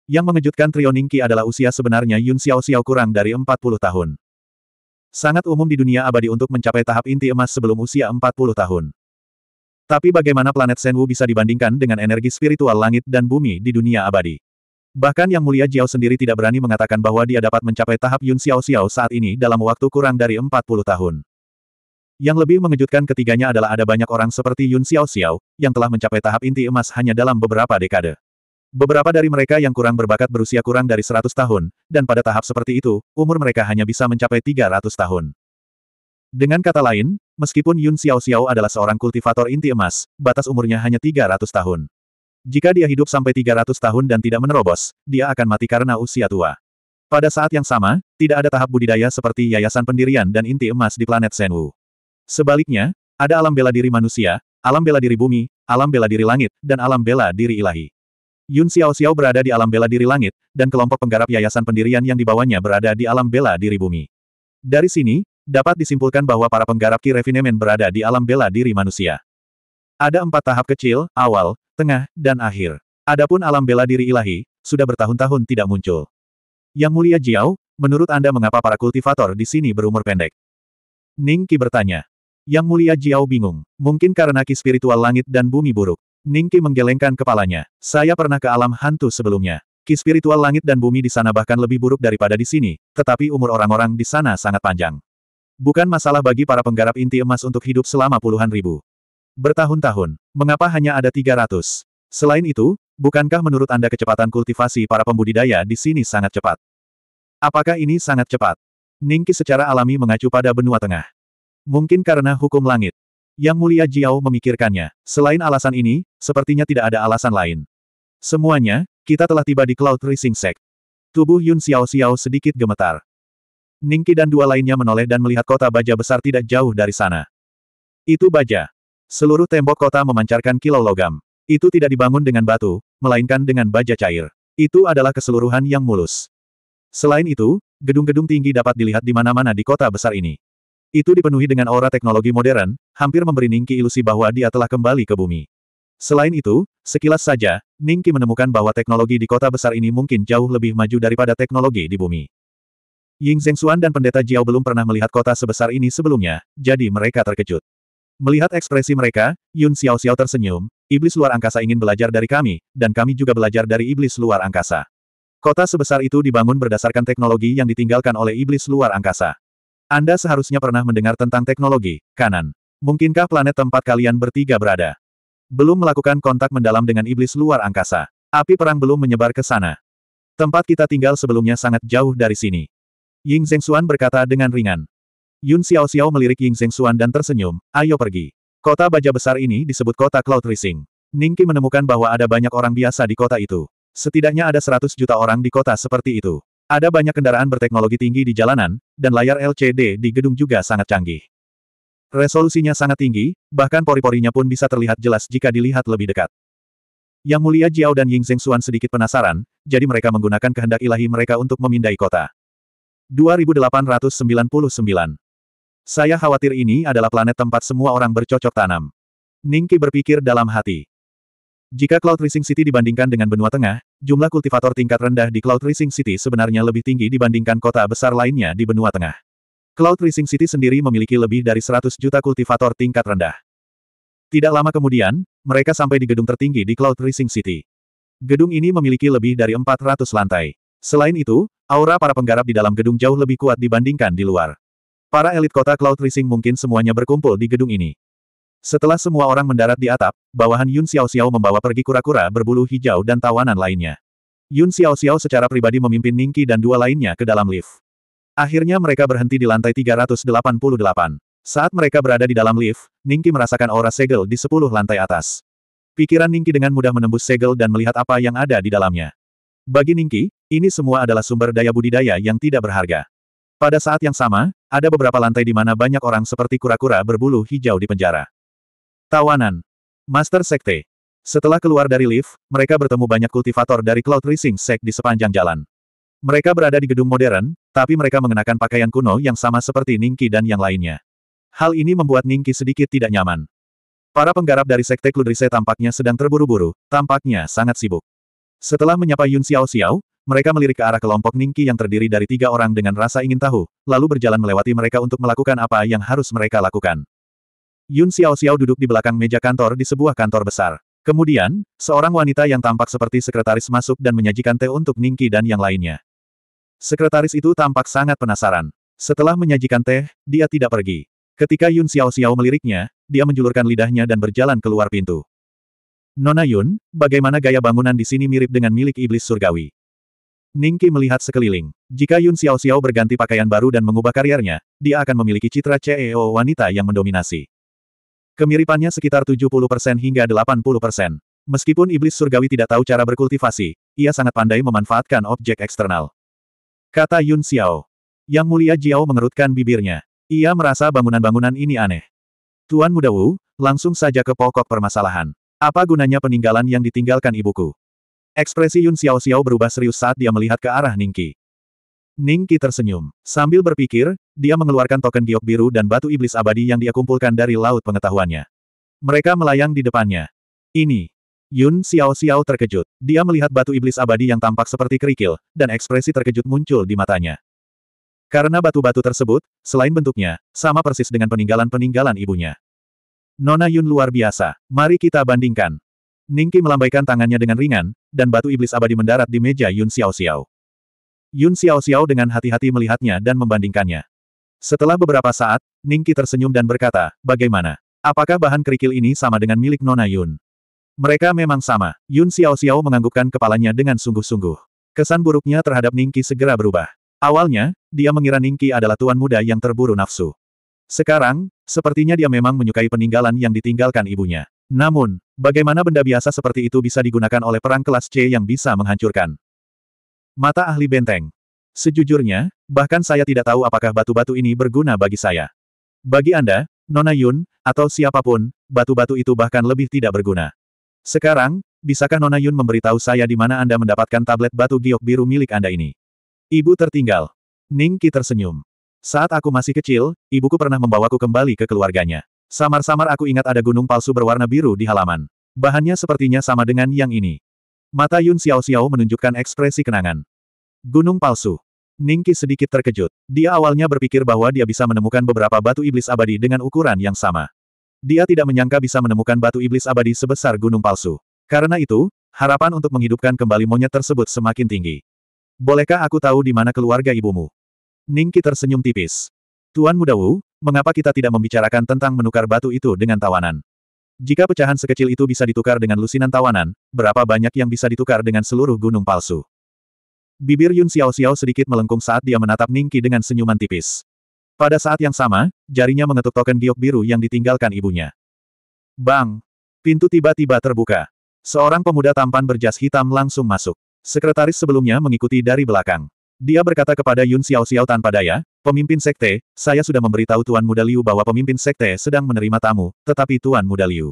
Yang mengejutkan trio Ningki adalah usia sebenarnya Yun Xiao Xiao kurang dari 40 tahun. Sangat umum di dunia abadi untuk mencapai tahap inti emas sebelum usia 40 tahun. Tapi bagaimana planet Senwu bisa dibandingkan dengan energi spiritual langit dan bumi di dunia abadi? Bahkan Yang Mulia Jiao sendiri tidak berani mengatakan bahwa dia dapat mencapai tahap Yun Xiao Xiao saat ini dalam waktu kurang dari 40 tahun. Yang lebih mengejutkan ketiganya adalah ada banyak orang seperti Yun Xiao Xiao, yang telah mencapai tahap inti emas hanya dalam beberapa dekade. Beberapa dari mereka yang kurang berbakat berusia kurang dari 100 tahun, dan pada tahap seperti itu, umur mereka hanya bisa mencapai 300 tahun. Dengan kata lain, Meskipun Yun Xiao Xiao adalah seorang kultivator inti emas, batas umurnya hanya 300 tahun. Jika dia hidup sampai 300 tahun dan tidak menerobos, dia akan mati karena usia tua. Pada saat yang sama, tidak ada tahap budidaya seperti yayasan pendirian dan inti emas di planet Senwu. Sebaliknya, ada alam bela diri manusia, alam bela diri bumi, alam bela diri langit, dan alam bela diri ilahi. Yun Xiao Xiao berada di alam bela diri langit, dan kelompok penggarap yayasan pendirian yang dibawanya berada di alam bela diri bumi. Dari sini, Dapat disimpulkan bahwa para penggarap Ki Refinement berada di alam bela diri manusia. Ada empat tahap kecil, awal, tengah, dan akhir. Adapun alam bela diri ilahi, sudah bertahun-tahun tidak muncul. Yang mulia Jiao, menurut Anda mengapa para kultivator di sini berumur pendek? Ning Qi bertanya. Yang mulia Jiao bingung. Mungkin karena Ki spiritual langit dan bumi buruk. Ning Qi menggelengkan kepalanya. Saya pernah ke alam hantu sebelumnya. Ki spiritual langit dan bumi di sana bahkan lebih buruk daripada di sini, tetapi umur orang-orang di sana sangat panjang. Bukan masalah bagi para penggarap inti emas untuk hidup selama puluhan ribu. Bertahun-tahun, mengapa hanya ada 300? Selain itu, bukankah menurut Anda kecepatan kultivasi para pembudidaya di sini sangat cepat? Apakah ini sangat cepat? Ningki secara alami mengacu pada benua tengah. Mungkin karena hukum langit. Yang mulia Jiao memikirkannya. Selain alasan ini, sepertinya tidak ada alasan lain. Semuanya, kita telah tiba di Cloud Rising Sect. Tubuh Yun Xiao Xiao sedikit gemetar. Ningki dan dua lainnya menoleh dan melihat kota baja besar tidak jauh dari sana. Itu baja. Seluruh tembok kota memancarkan kilau logam. Itu tidak dibangun dengan batu, melainkan dengan baja cair. Itu adalah keseluruhan yang mulus. Selain itu, gedung-gedung tinggi dapat dilihat di mana-mana di kota besar ini. Itu dipenuhi dengan aura teknologi modern, hampir memberi Ningki ilusi bahwa dia telah kembali ke bumi. Selain itu, sekilas saja, Ningki menemukan bahwa teknologi di kota besar ini mungkin jauh lebih maju daripada teknologi di bumi. Ying Xuan dan pendeta Jiao belum pernah melihat kota sebesar ini sebelumnya, jadi mereka terkejut. Melihat ekspresi mereka, Yun Xiao Xiao tersenyum, iblis luar angkasa ingin belajar dari kami, dan kami juga belajar dari iblis luar angkasa. Kota sebesar itu dibangun berdasarkan teknologi yang ditinggalkan oleh iblis luar angkasa. Anda seharusnya pernah mendengar tentang teknologi, kanan. Mungkinkah planet tempat kalian bertiga berada? Belum melakukan kontak mendalam dengan iblis luar angkasa. Api perang belum menyebar ke sana. Tempat kita tinggal sebelumnya sangat jauh dari sini. Ying Zhengxuan berkata dengan ringan. Yun Xiao Xiao melirik Ying Zhengxuan dan tersenyum, ayo pergi. Kota baja besar ini disebut kota Cloud Rising. Ningki menemukan bahwa ada banyak orang biasa di kota itu. Setidaknya ada 100 juta orang di kota seperti itu. Ada banyak kendaraan berteknologi tinggi di jalanan, dan layar LCD di gedung juga sangat canggih. Resolusinya sangat tinggi, bahkan pori-porinya pun bisa terlihat jelas jika dilihat lebih dekat. Yang mulia Jiao dan Ying Zhengxuan sedikit penasaran, jadi mereka menggunakan kehendak ilahi mereka untuk memindai kota. 2899. Saya khawatir ini adalah planet tempat semua orang bercocok tanam. Ningki berpikir dalam hati. Jika Cloud Rising City dibandingkan dengan benua tengah, jumlah kultivator tingkat rendah di Cloud Rising City sebenarnya lebih tinggi dibandingkan kota besar lainnya di benua tengah. Cloud Rising City sendiri memiliki lebih dari 100 juta kultivator tingkat rendah. Tidak lama kemudian, mereka sampai di gedung tertinggi di Cloud Rising City. Gedung ini memiliki lebih dari 400 lantai. Selain itu, Aura para penggarap di dalam gedung jauh lebih kuat dibandingkan di luar. Para elit kota Cloud Rising mungkin semuanya berkumpul di gedung ini. Setelah semua orang mendarat di atap, bawahan Yun Xiao Xiao membawa pergi kura-kura berbulu hijau dan tawanan lainnya. Yun Xiao Xiao secara pribadi memimpin Ningki dan dua lainnya ke dalam lift. Akhirnya mereka berhenti di lantai 388. Saat mereka berada di dalam lift, Ningki merasakan aura segel di sepuluh lantai atas. Pikiran Ningki dengan mudah menembus segel dan melihat apa yang ada di dalamnya. Bagi Ningki, ini semua adalah sumber daya budidaya yang tidak berharga. Pada saat yang sama, ada beberapa lantai di mana banyak orang seperti kura-kura berbulu hijau di penjara. Tawanan. Master Sekte. Setelah keluar dari lift, mereka bertemu banyak kultivator dari Cloud Rising Sek di sepanjang jalan. Mereka berada di gedung modern, tapi mereka mengenakan pakaian kuno yang sama seperti Ningki dan yang lainnya. Hal ini membuat Ningki sedikit tidak nyaman. Para penggarap dari Sekte Kludrise tampaknya sedang terburu-buru, tampaknya sangat sibuk. Setelah menyapa Yun Xiao Xiao, mereka melirik ke arah kelompok Ningki yang terdiri dari tiga orang dengan rasa ingin tahu, lalu berjalan melewati mereka untuk melakukan apa yang harus mereka lakukan. Yun Xiao Xiao duduk di belakang meja kantor di sebuah kantor besar. Kemudian, seorang wanita yang tampak seperti sekretaris masuk dan menyajikan teh untuk Ningki dan yang lainnya. Sekretaris itu tampak sangat penasaran. Setelah menyajikan teh, dia tidak pergi. Ketika Yun Xiao Xiao meliriknya, dia menjulurkan lidahnya dan berjalan keluar pintu. Nona Yun, bagaimana gaya bangunan di sini mirip dengan milik iblis surgawi? Ningki melihat sekeliling. Jika Yun Xiao Xiao berganti pakaian baru dan mengubah karirnya, dia akan memiliki citra CEO wanita yang mendominasi. Kemiripannya sekitar 70% hingga 80%. Meskipun iblis surgawi tidak tahu cara berkultivasi, ia sangat pandai memanfaatkan objek eksternal. Kata Yun Xiao. Yang mulia Jiao mengerutkan bibirnya. Ia merasa bangunan-bangunan ini aneh. Tuan Muda Wu, langsung saja ke pokok permasalahan. Apa gunanya peninggalan yang ditinggalkan ibuku? Ekspresi Yun Xiao Xiao berubah serius saat dia melihat ke arah Ningki. Ningki tersenyum. Sambil berpikir, dia mengeluarkan token giok biru dan batu iblis abadi yang dia kumpulkan dari laut pengetahuannya. Mereka melayang di depannya. Ini. Yun Xiao Xiao terkejut. Dia melihat batu iblis abadi yang tampak seperti kerikil, dan ekspresi terkejut muncul di matanya. Karena batu-batu tersebut, selain bentuknya, sama persis dengan peninggalan-peninggalan ibunya. Nona Yun luar biasa. Mari kita bandingkan. Ningki melambaikan tangannya dengan ringan, dan batu iblis abadi mendarat di meja Yun Xiao Xiao. Yun Xiao Xiao dengan hati-hati melihatnya dan membandingkannya. Setelah beberapa saat, Ningki tersenyum dan berkata, bagaimana? Apakah bahan kerikil ini sama dengan milik Nona Yun? Mereka memang sama. Yun Xiao Xiao menganggukkan kepalanya dengan sungguh-sungguh. Kesan buruknya terhadap Ningki segera berubah. Awalnya, dia mengira Ningki adalah tuan muda yang terburu nafsu. Sekarang, sepertinya dia memang menyukai peninggalan yang ditinggalkan ibunya. Namun, bagaimana benda biasa seperti itu bisa digunakan oleh perang kelas C yang bisa menghancurkan? Mata ahli benteng. Sejujurnya, bahkan saya tidak tahu apakah batu-batu ini berguna bagi saya. Bagi Anda, Nona Yun, atau siapapun, batu-batu itu bahkan lebih tidak berguna. Sekarang, bisakah Nona Yun memberitahu saya di mana Anda mendapatkan tablet batu giok biru milik Anda ini? Ibu tertinggal. Ning tersenyum. Saat aku masih kecil, ibuku pernah membawaku kembali ke keluarganya. Samar-samar aku ingat ada gunung palsu berwarna biru di halaman. Bahannya sepertinya sama dengan yang ini. Mata Yun Xiao Xiao menunjukkan ekspresi kenangan. Gunung palsu. Ningki sedikit terkejut. Dia awalnya berpikir bahwa dia bisa menemukan beberapa batu iblis abadi dengan ukuran yang sama. Dia tidak menyangka bisa menemukan batu iblis abadi sebesar gunung palsu. Karena itu, harapan untuk menghidupkan kembali monyet tersebut semakin tinggi. Bolehkah aku tahu di mana keluarga ibumu? Ningki tersenyum tipis. Tuan Mudawu mengapa kita tidak membicarakan tentang menukar batu itu dengan tawanan? Jika pecahan sekecil itu bisa ditukar dengan lusinan tawanan, berapa banyak yang bisa ditukar dengan seluruh gunung palsu? Bibir Yun Xiao Xiao sedikit melengkung saat dia menatap Ningki dengan senyuman tipis. Pada saat yang sama, jarinya mengetuk token giok biru yang ditinggalkan ibunya. Bang! Pintu tiba-tiba terbuka. Seorang pemuda tampan berjas hitam langsung masuk. Sekretaris sebelumnya mengikuti dari belakang. Dia berkata kepada Yun Xiao Xiao tanpa daya, pemimpin sekte, saya sudah memberitahu Tuan Muda Liu bahwa pemimpin sekte sedang menerima tamu, tetapi Tuan Muda Liu.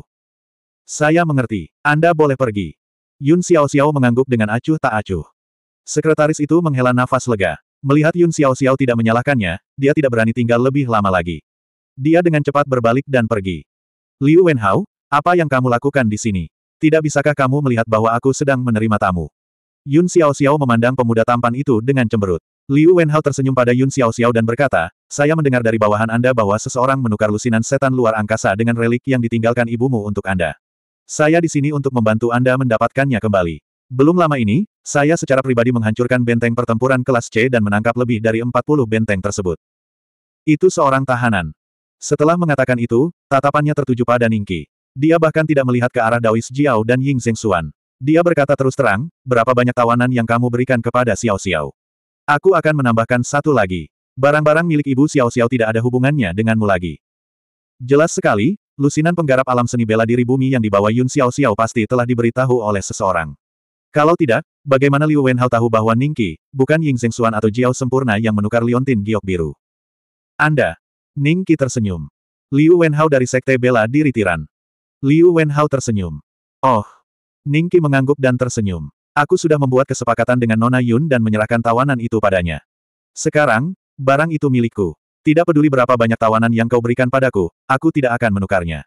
Saya mengerti. Anda boleh pergi. Yun Xiao Xiao mengangguk dengan acuh tak acuh. Sekretaris itu menghela nafas lega. Melihat Yun Xiao Xiao tidak menyalahkannya, dia tidak berani tinggal lebih lama lagi. Dia dengan cepat berbalik dan pergi. Liu Wenhao, apa yang kamu lakukan di sini? Tidak bisakah kamu melihat bahwa aku sedang menerima tamu? Yun Xiao Xiao memandang pemuda tampan itu dengan cemberut. Liu Wenhao tersenyum pada Yun Xiao Xiao dan berkata, saya mendengar dari bawahan Anda bahwa seseorang menukar lusinan setan luar angkasa dengan relik yang ditinggalkan ibumu untuk Anda. Saya di sini untuk membantu Anda mendapatkannya kembali. Belum lama ini, saya secara pribadi menghancurkan benteng pertempuran kelas C dan menangkap lebih dari 40 benteng tersebut. Itu seorang tahanan. Setelah mengatakan itu, tatapannya tertuju pada Ningqi. Dia bahkan tidak melihat ke arah Daois Jiao dan Ying Xuan. Dia berkata terus terang, berapa banyak tawanan yang kamu berikan kepada Xiao Xiao. Aku akan menambahkan satu lagi. Barang-barang milik ibu Xiao Xiao tidak ada hubungannya denganmu lagi. Jelas sekali, lusinan penggarap alam seni bela diri bumi yang dibawa Yun Xiao Xiao pasti telah diberitahu oleh seseorang. Kalau tidak, bagaimana Liu Wenhao tahu bahwa Ningqi, bukan Ying Xuan atau Jiao sempurna yang menukar liontin giok biru? Anda. Ningqi tersenyum. Liu Wenhao dari Sekte Bela Diri Tiran. Liu Wenhao tersenyum. Oh, Ningki mengangguk dan tersenyum. Aku sudah membuat kesepakatan dengan Nona Yun dan menyerahkan tawanan itu padanya. Sekarang, barang itu milikku. Tidak peduli berapa banyak tawanan yang kau berikan padaku, aku tidak akan menukarnya.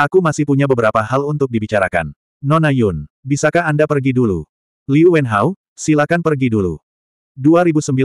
Aku masih punya beberapa hal untuk dibicarakan. Nona Yun, bisakah Anda pergi dulu? Liu Wenhao, silakan pergi dulu. 2900.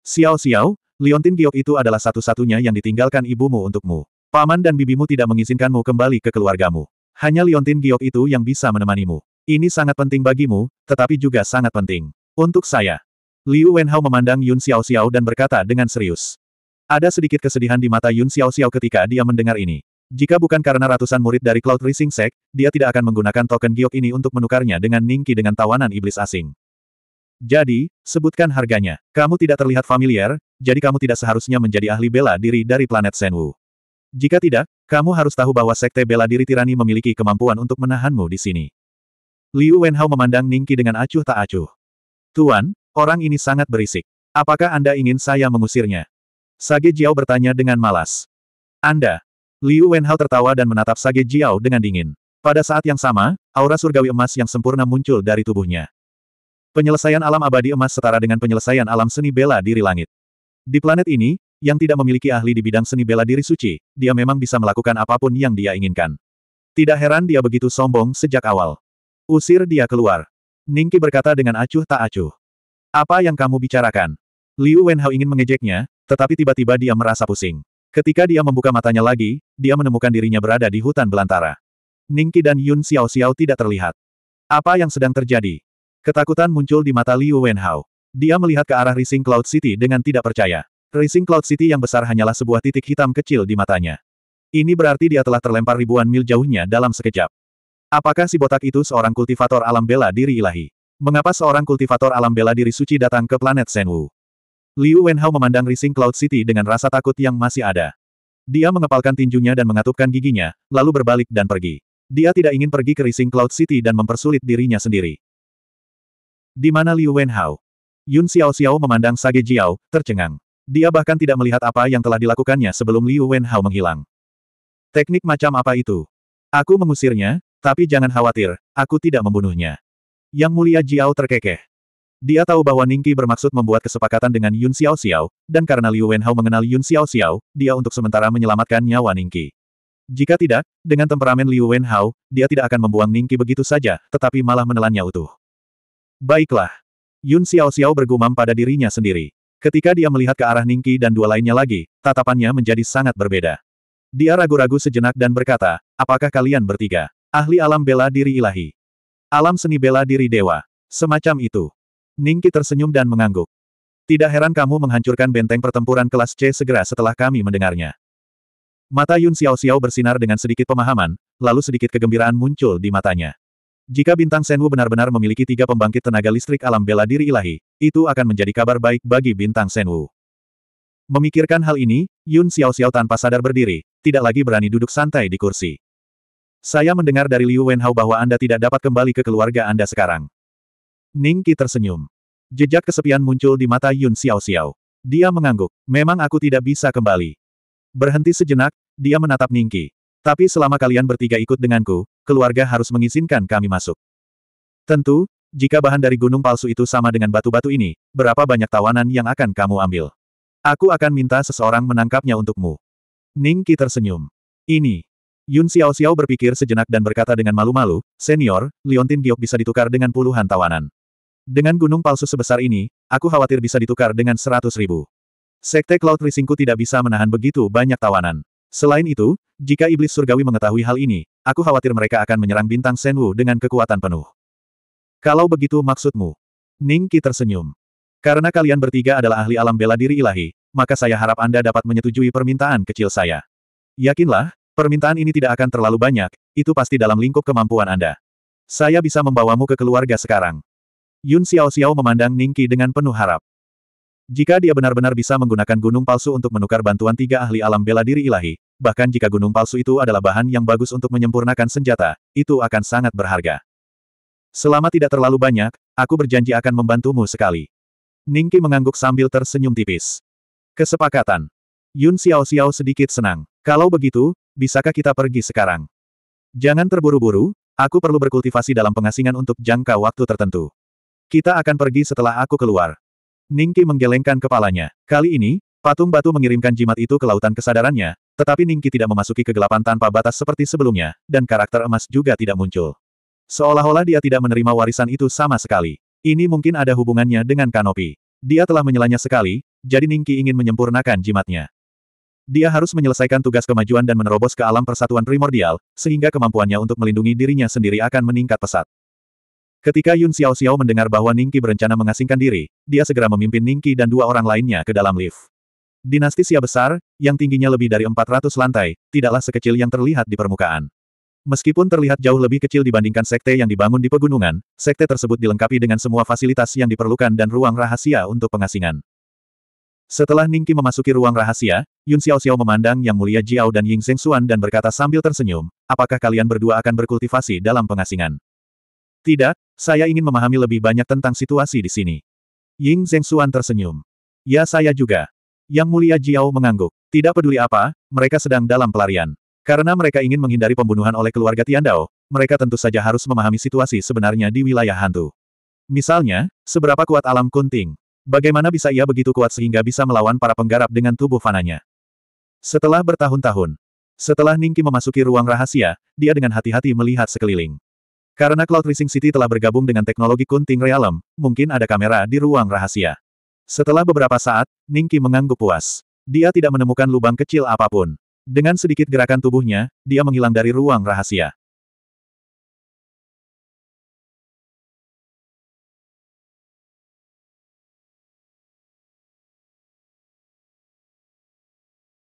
Xiao Xiao, Liontin Giok itu adalah satu-satunya yang ditinggalkan ibumu untukmu. Paman dan bibimu tidak mengizinkanmu kembali ke keluargamu. Hanya Liontin Giok itu yang bisa menemanimu. Ini sangat penting bagimu, tetapi juga sangat penting. Untuk saya. Liu Wenhao memandang Yun Xiao Xiao dan berkata dengan serius. Ada sedikit kesedihan di mata Yun Xiao Xiao ketika dia mendengar ini. Jika bukan karena ratusan murid dari Cloud Rising Sect, dia tidak akan menggunakan token giok ini untuk menukarnya dengan Ningki dengan tawanan iblis asing. Jadi, sebutkan harganya. Kamu tidak terlihat familiar, jadi kamu tidak seharusnya menjadi ahli bela diri dari planet Senwu. Jika tidak, kamu harus tahu bahwa Sekte Bela Diri Tirani memiliki kemampuan untuk menahanmu di sini. Liu Wenhao memandang Ningki dengan acuh tak acuh. Tuan, orang ini sangat berisik. Apakah Anda ingin saya mengusirnya? Sage Jiao bertanya dengan malas. Anda. Liu Wenhao tertawa dan menatap Sage Jiao dengan dingin. Pada saat yang sama, aura surgawi emas yang sempurna muncul dari tubuhnya. Penyelesaian alam abadi emas setara dengan penyelesaian alam seni bela diri langit. Di planet ini, yang tidak memiliki ahli di bidang seni bela diri suci, dia memang bisa melakukan apapun yang dia inginkan. Tidak heran dia begitu sombong sejak awal. Usir dia keluar. Ningki berkata dengan acuh tak acuh. Apa yang kamu bicarakan? Liu Wenhao ingin mengejeknya, tetapi tiba-tiba dia merasa pusing. Ketika dia membuka matanya lagi, dia menemukan dirinya berada di hutan belantara. Ningki dan Yun Xiao Xiao tidak terlihat. Apa yang sedang terjadi? Ketakutan muncul di mata Liu Wenhao. Dia melihat ke arah Rising Cloud City dengan tidak percaya. Racing Cloud City yang besar hanyalah sebuah titik hitam kecil di matanya. Ini berarti dia telah terlempar ribuan mil jauhnya dalam sekejap. Apakah si botak itu seorang kultivator alam bela diri ilahi? Mengapa seorang kultivator alam bela diri suci datang ke planet Senwu? Liu Wenhao memandang Rising Cloud City dengan rasa takut yang masih ada. Dia mengepalkan tinjunya dan mengatupkan giginya, lalu berbalik dan pergi. Dia tidak ingin pergi ke Rising Cloud City dan mempersulit dirinya sendiri. Di mana Liu Wenhao? Yun Xiao Xiao memandang Sage Jiao, tercengang. Dia bahkan tidak melihat apa yang telah dilakukannya sebelum Liu Wenhao menghilang. Teknik macam apa itu? Aku mengusirnya, tapi jangan khawatir, aku tidak membunuhnya. Yang mulia Jiao terkekeh. Dia tahu bahwa Ningqi bermaksud membuat kesepakatan dengan Yun Xiao Xiao, dan karena Liu Wenhao mengenal Yun Xiao Xiao, dia untuk sementara menyelamatkan nyawa Ningqi. Jika tidak, dengan temperamen Liu Wenhao, dia tidak akan membuang Ningqi begitu saja, tetapi malah menelannya utuh. Baiklah. Yun Xiao Xiao bergumam pada dirinya sendiri. Ketika dia melihat ke arah Ningki dan dua lainnya lagi, tatapannya menjadi sangat berbeda. Dia ragu-ragu sejenak dan berkata, apakah kalian bertiga? Ahli alam bela diri ilahi. Alam seni bela diri dewa. Semacam itu. Ningki tersenyum dan mengangguk. Tidak heran kamu menghancurkan benteng pertempuran kelas C segera setelah kami mendengarnya. Mata Yun Xiao Xiao bersinar dengan sedikit pemahaman, lalu sedikit kegembiraan muncul di matanya. Jika bintang Senwu benar-benar memiliki tiga pembangkit tenaga listrik alam bela diri ilahi, itu akan menjadi kabar baik bagi bintang Senwu. Memikirkan hal ini, Yun Xiao Xiao tanpa sadar berdiri, tidak lagi berani duduk santai di kursi. Saya mendengar dari Liu Wenhao bahwa Anda tidak dapat kembali ke keluarga Anda sekarang. Ning Qi tersenyum. Jejak kesepian muncul di mata Yun Xiao Xiao. Dia mengangguk, memang aku tidak bisa kembali. Berhenti sejenak, dia menatap Ning Qi. Tapi selama kalian bertiga ikut denganku, keluarga harus mengizinkan kami masuk. Tentu, jika bahan dari gunung palsu itu sama dengan batu-batu ini, berapa banyak tawanan yang akan kamu ambil? Aku akan minta seseorang menangkapnya untukmu. Ning Qi tersenyum. Ini. Yun Xiao Xiao berpikir sejenak dan berkata dengan malu-malu, Senior, Liontin Giok bisa ditukar dengan puluhan tawanan. Dengan gunung palsu sebesar ini, aku khawatir bisa ditukar dengan seratus ribu. Sekte Cloud Risingku tidak bisa menahan begitu banyak tawanan. Selain itu, jika iblis surgawi mengetahui hal ini, aku khawatir mereka akan menyerang bintang Senwu dengan kekuatan penuh. Kalau begitu maksudmu? Ningki tersenyum. Karena kalian bertiga adalah ahli alam bela diri ilahi, maka saya harap Anda dapat menyetujui permintaan kecil saya. Yakinlah, permintaan ini tidak akan terlalu banyak, itu pasti dalam lingkup kemampuan Anda. Saya bisa membawamu ke keluarga sekarang. Yun Xiao Xiao memandang Ningki dengan penuh harap. Jika dia benar-benar bisa menggunakan gunung palsu untuk menukar bantuan tiga ahli alam bela diri ilahi, bahkan jika gunung palsu itu adalah bahan yang bagus untuk menyempurnakan senjata, itu akan sangat berharga. Selama tidak terlalu banyak, aku berjanji akan membantumu sekali. Ningki mengangguk sambil tersenyum tipis. Kesepakatan. Yun Xiao Xiao sedikit senang. Kalau begitu, bisakah kita pergi sekarang? Jangan terburu-buru, aku perlu berkultivasi dalam pengasingan untuk jangka waktu tertentu. Kita akan pergi setelah aku keluar. Ningki menggelengkan kepalanya. Kali ini, patung batu mengirimkan jimat itu ke lautan kesadarannya, tetapi Ningki tidak memasuki kegelapan tanpa batas seperti sebelumnya, dan karakter emas juga tidak muncul. Seolah-olah dia tidak menerima warisan itu sama sekali. Ini mungkin ada hubungannya dengan kanopi. Dia telah menyelanya sekali, jadi Ningki ingin menyempurnakan jimatnya. Dia harus menyelesaikan tugas kemajuan dan menerobos ke alam persatuan primordial, sehingga kemampuannya untuk melindungi dirinya sendiri akan meningkat pesat. Ketika Yun Xiao Xiao mendengar bahwa Ningqi berencana mengasingkan diri, dia segera memimpin Ningqi dan dua orang lainnya ke dalam lift. Dinasti Xia besar, yang tingginya lebih dari 400 lantai, tidaklah sekecil yang terlihat di permukaan. Meskipun terlihat jauh lebih kecil dibandingkan sekte yang dibangun di pegunungan, sekte tersebut dilengkapi dengan semua fasilitas yang diperlukan dan ruang rahasia untuk pengasingan. Setelah Ningqi memasuki ruang rahasia, Yun Xiao Xiao memandang Yang Mulia Jiao dan Ying Zheng Xuan dan berkata sambil tersenyum, apakah kalian berdua akan berkultivasi dalam pengasingan? Tidak, saya ingin memahami lebih banyak tentang situasi di sini. Ying Zhengxuan tersenyum. Ya saya juga. Yang mulia Jiao mengangguk. Tidak peduli apa, mereka sedang dalam pelarian. Karena mereka ingin menghindari pembunuhan oleh keluarga Tian Dao, mereka tentu saja harus memahami situasi sebenarnya di wilayah hantu. Misalnya, seberapa kuat alam kunting. Bagaimana bisa ia begitu kuat sehingga bisa melawan para penggarap dengan tubuh fananya? Setelah bertahun-tahun, setelah Ningki memasuki ruang rahasia, dia dengan hati-hati melihat sekeliling. Karena Cloud Rising City telah bergabung dengan teknologi Kunting Realm, mungkin ada kamera di ruang rahasia. Setelah beberapa saat, Ningki mengangguk puas. Dia tidak menemukan lubang kecil apapun. Dengan sedikit gerakan tubuhnya, dia menghilang dari ruang rahasia.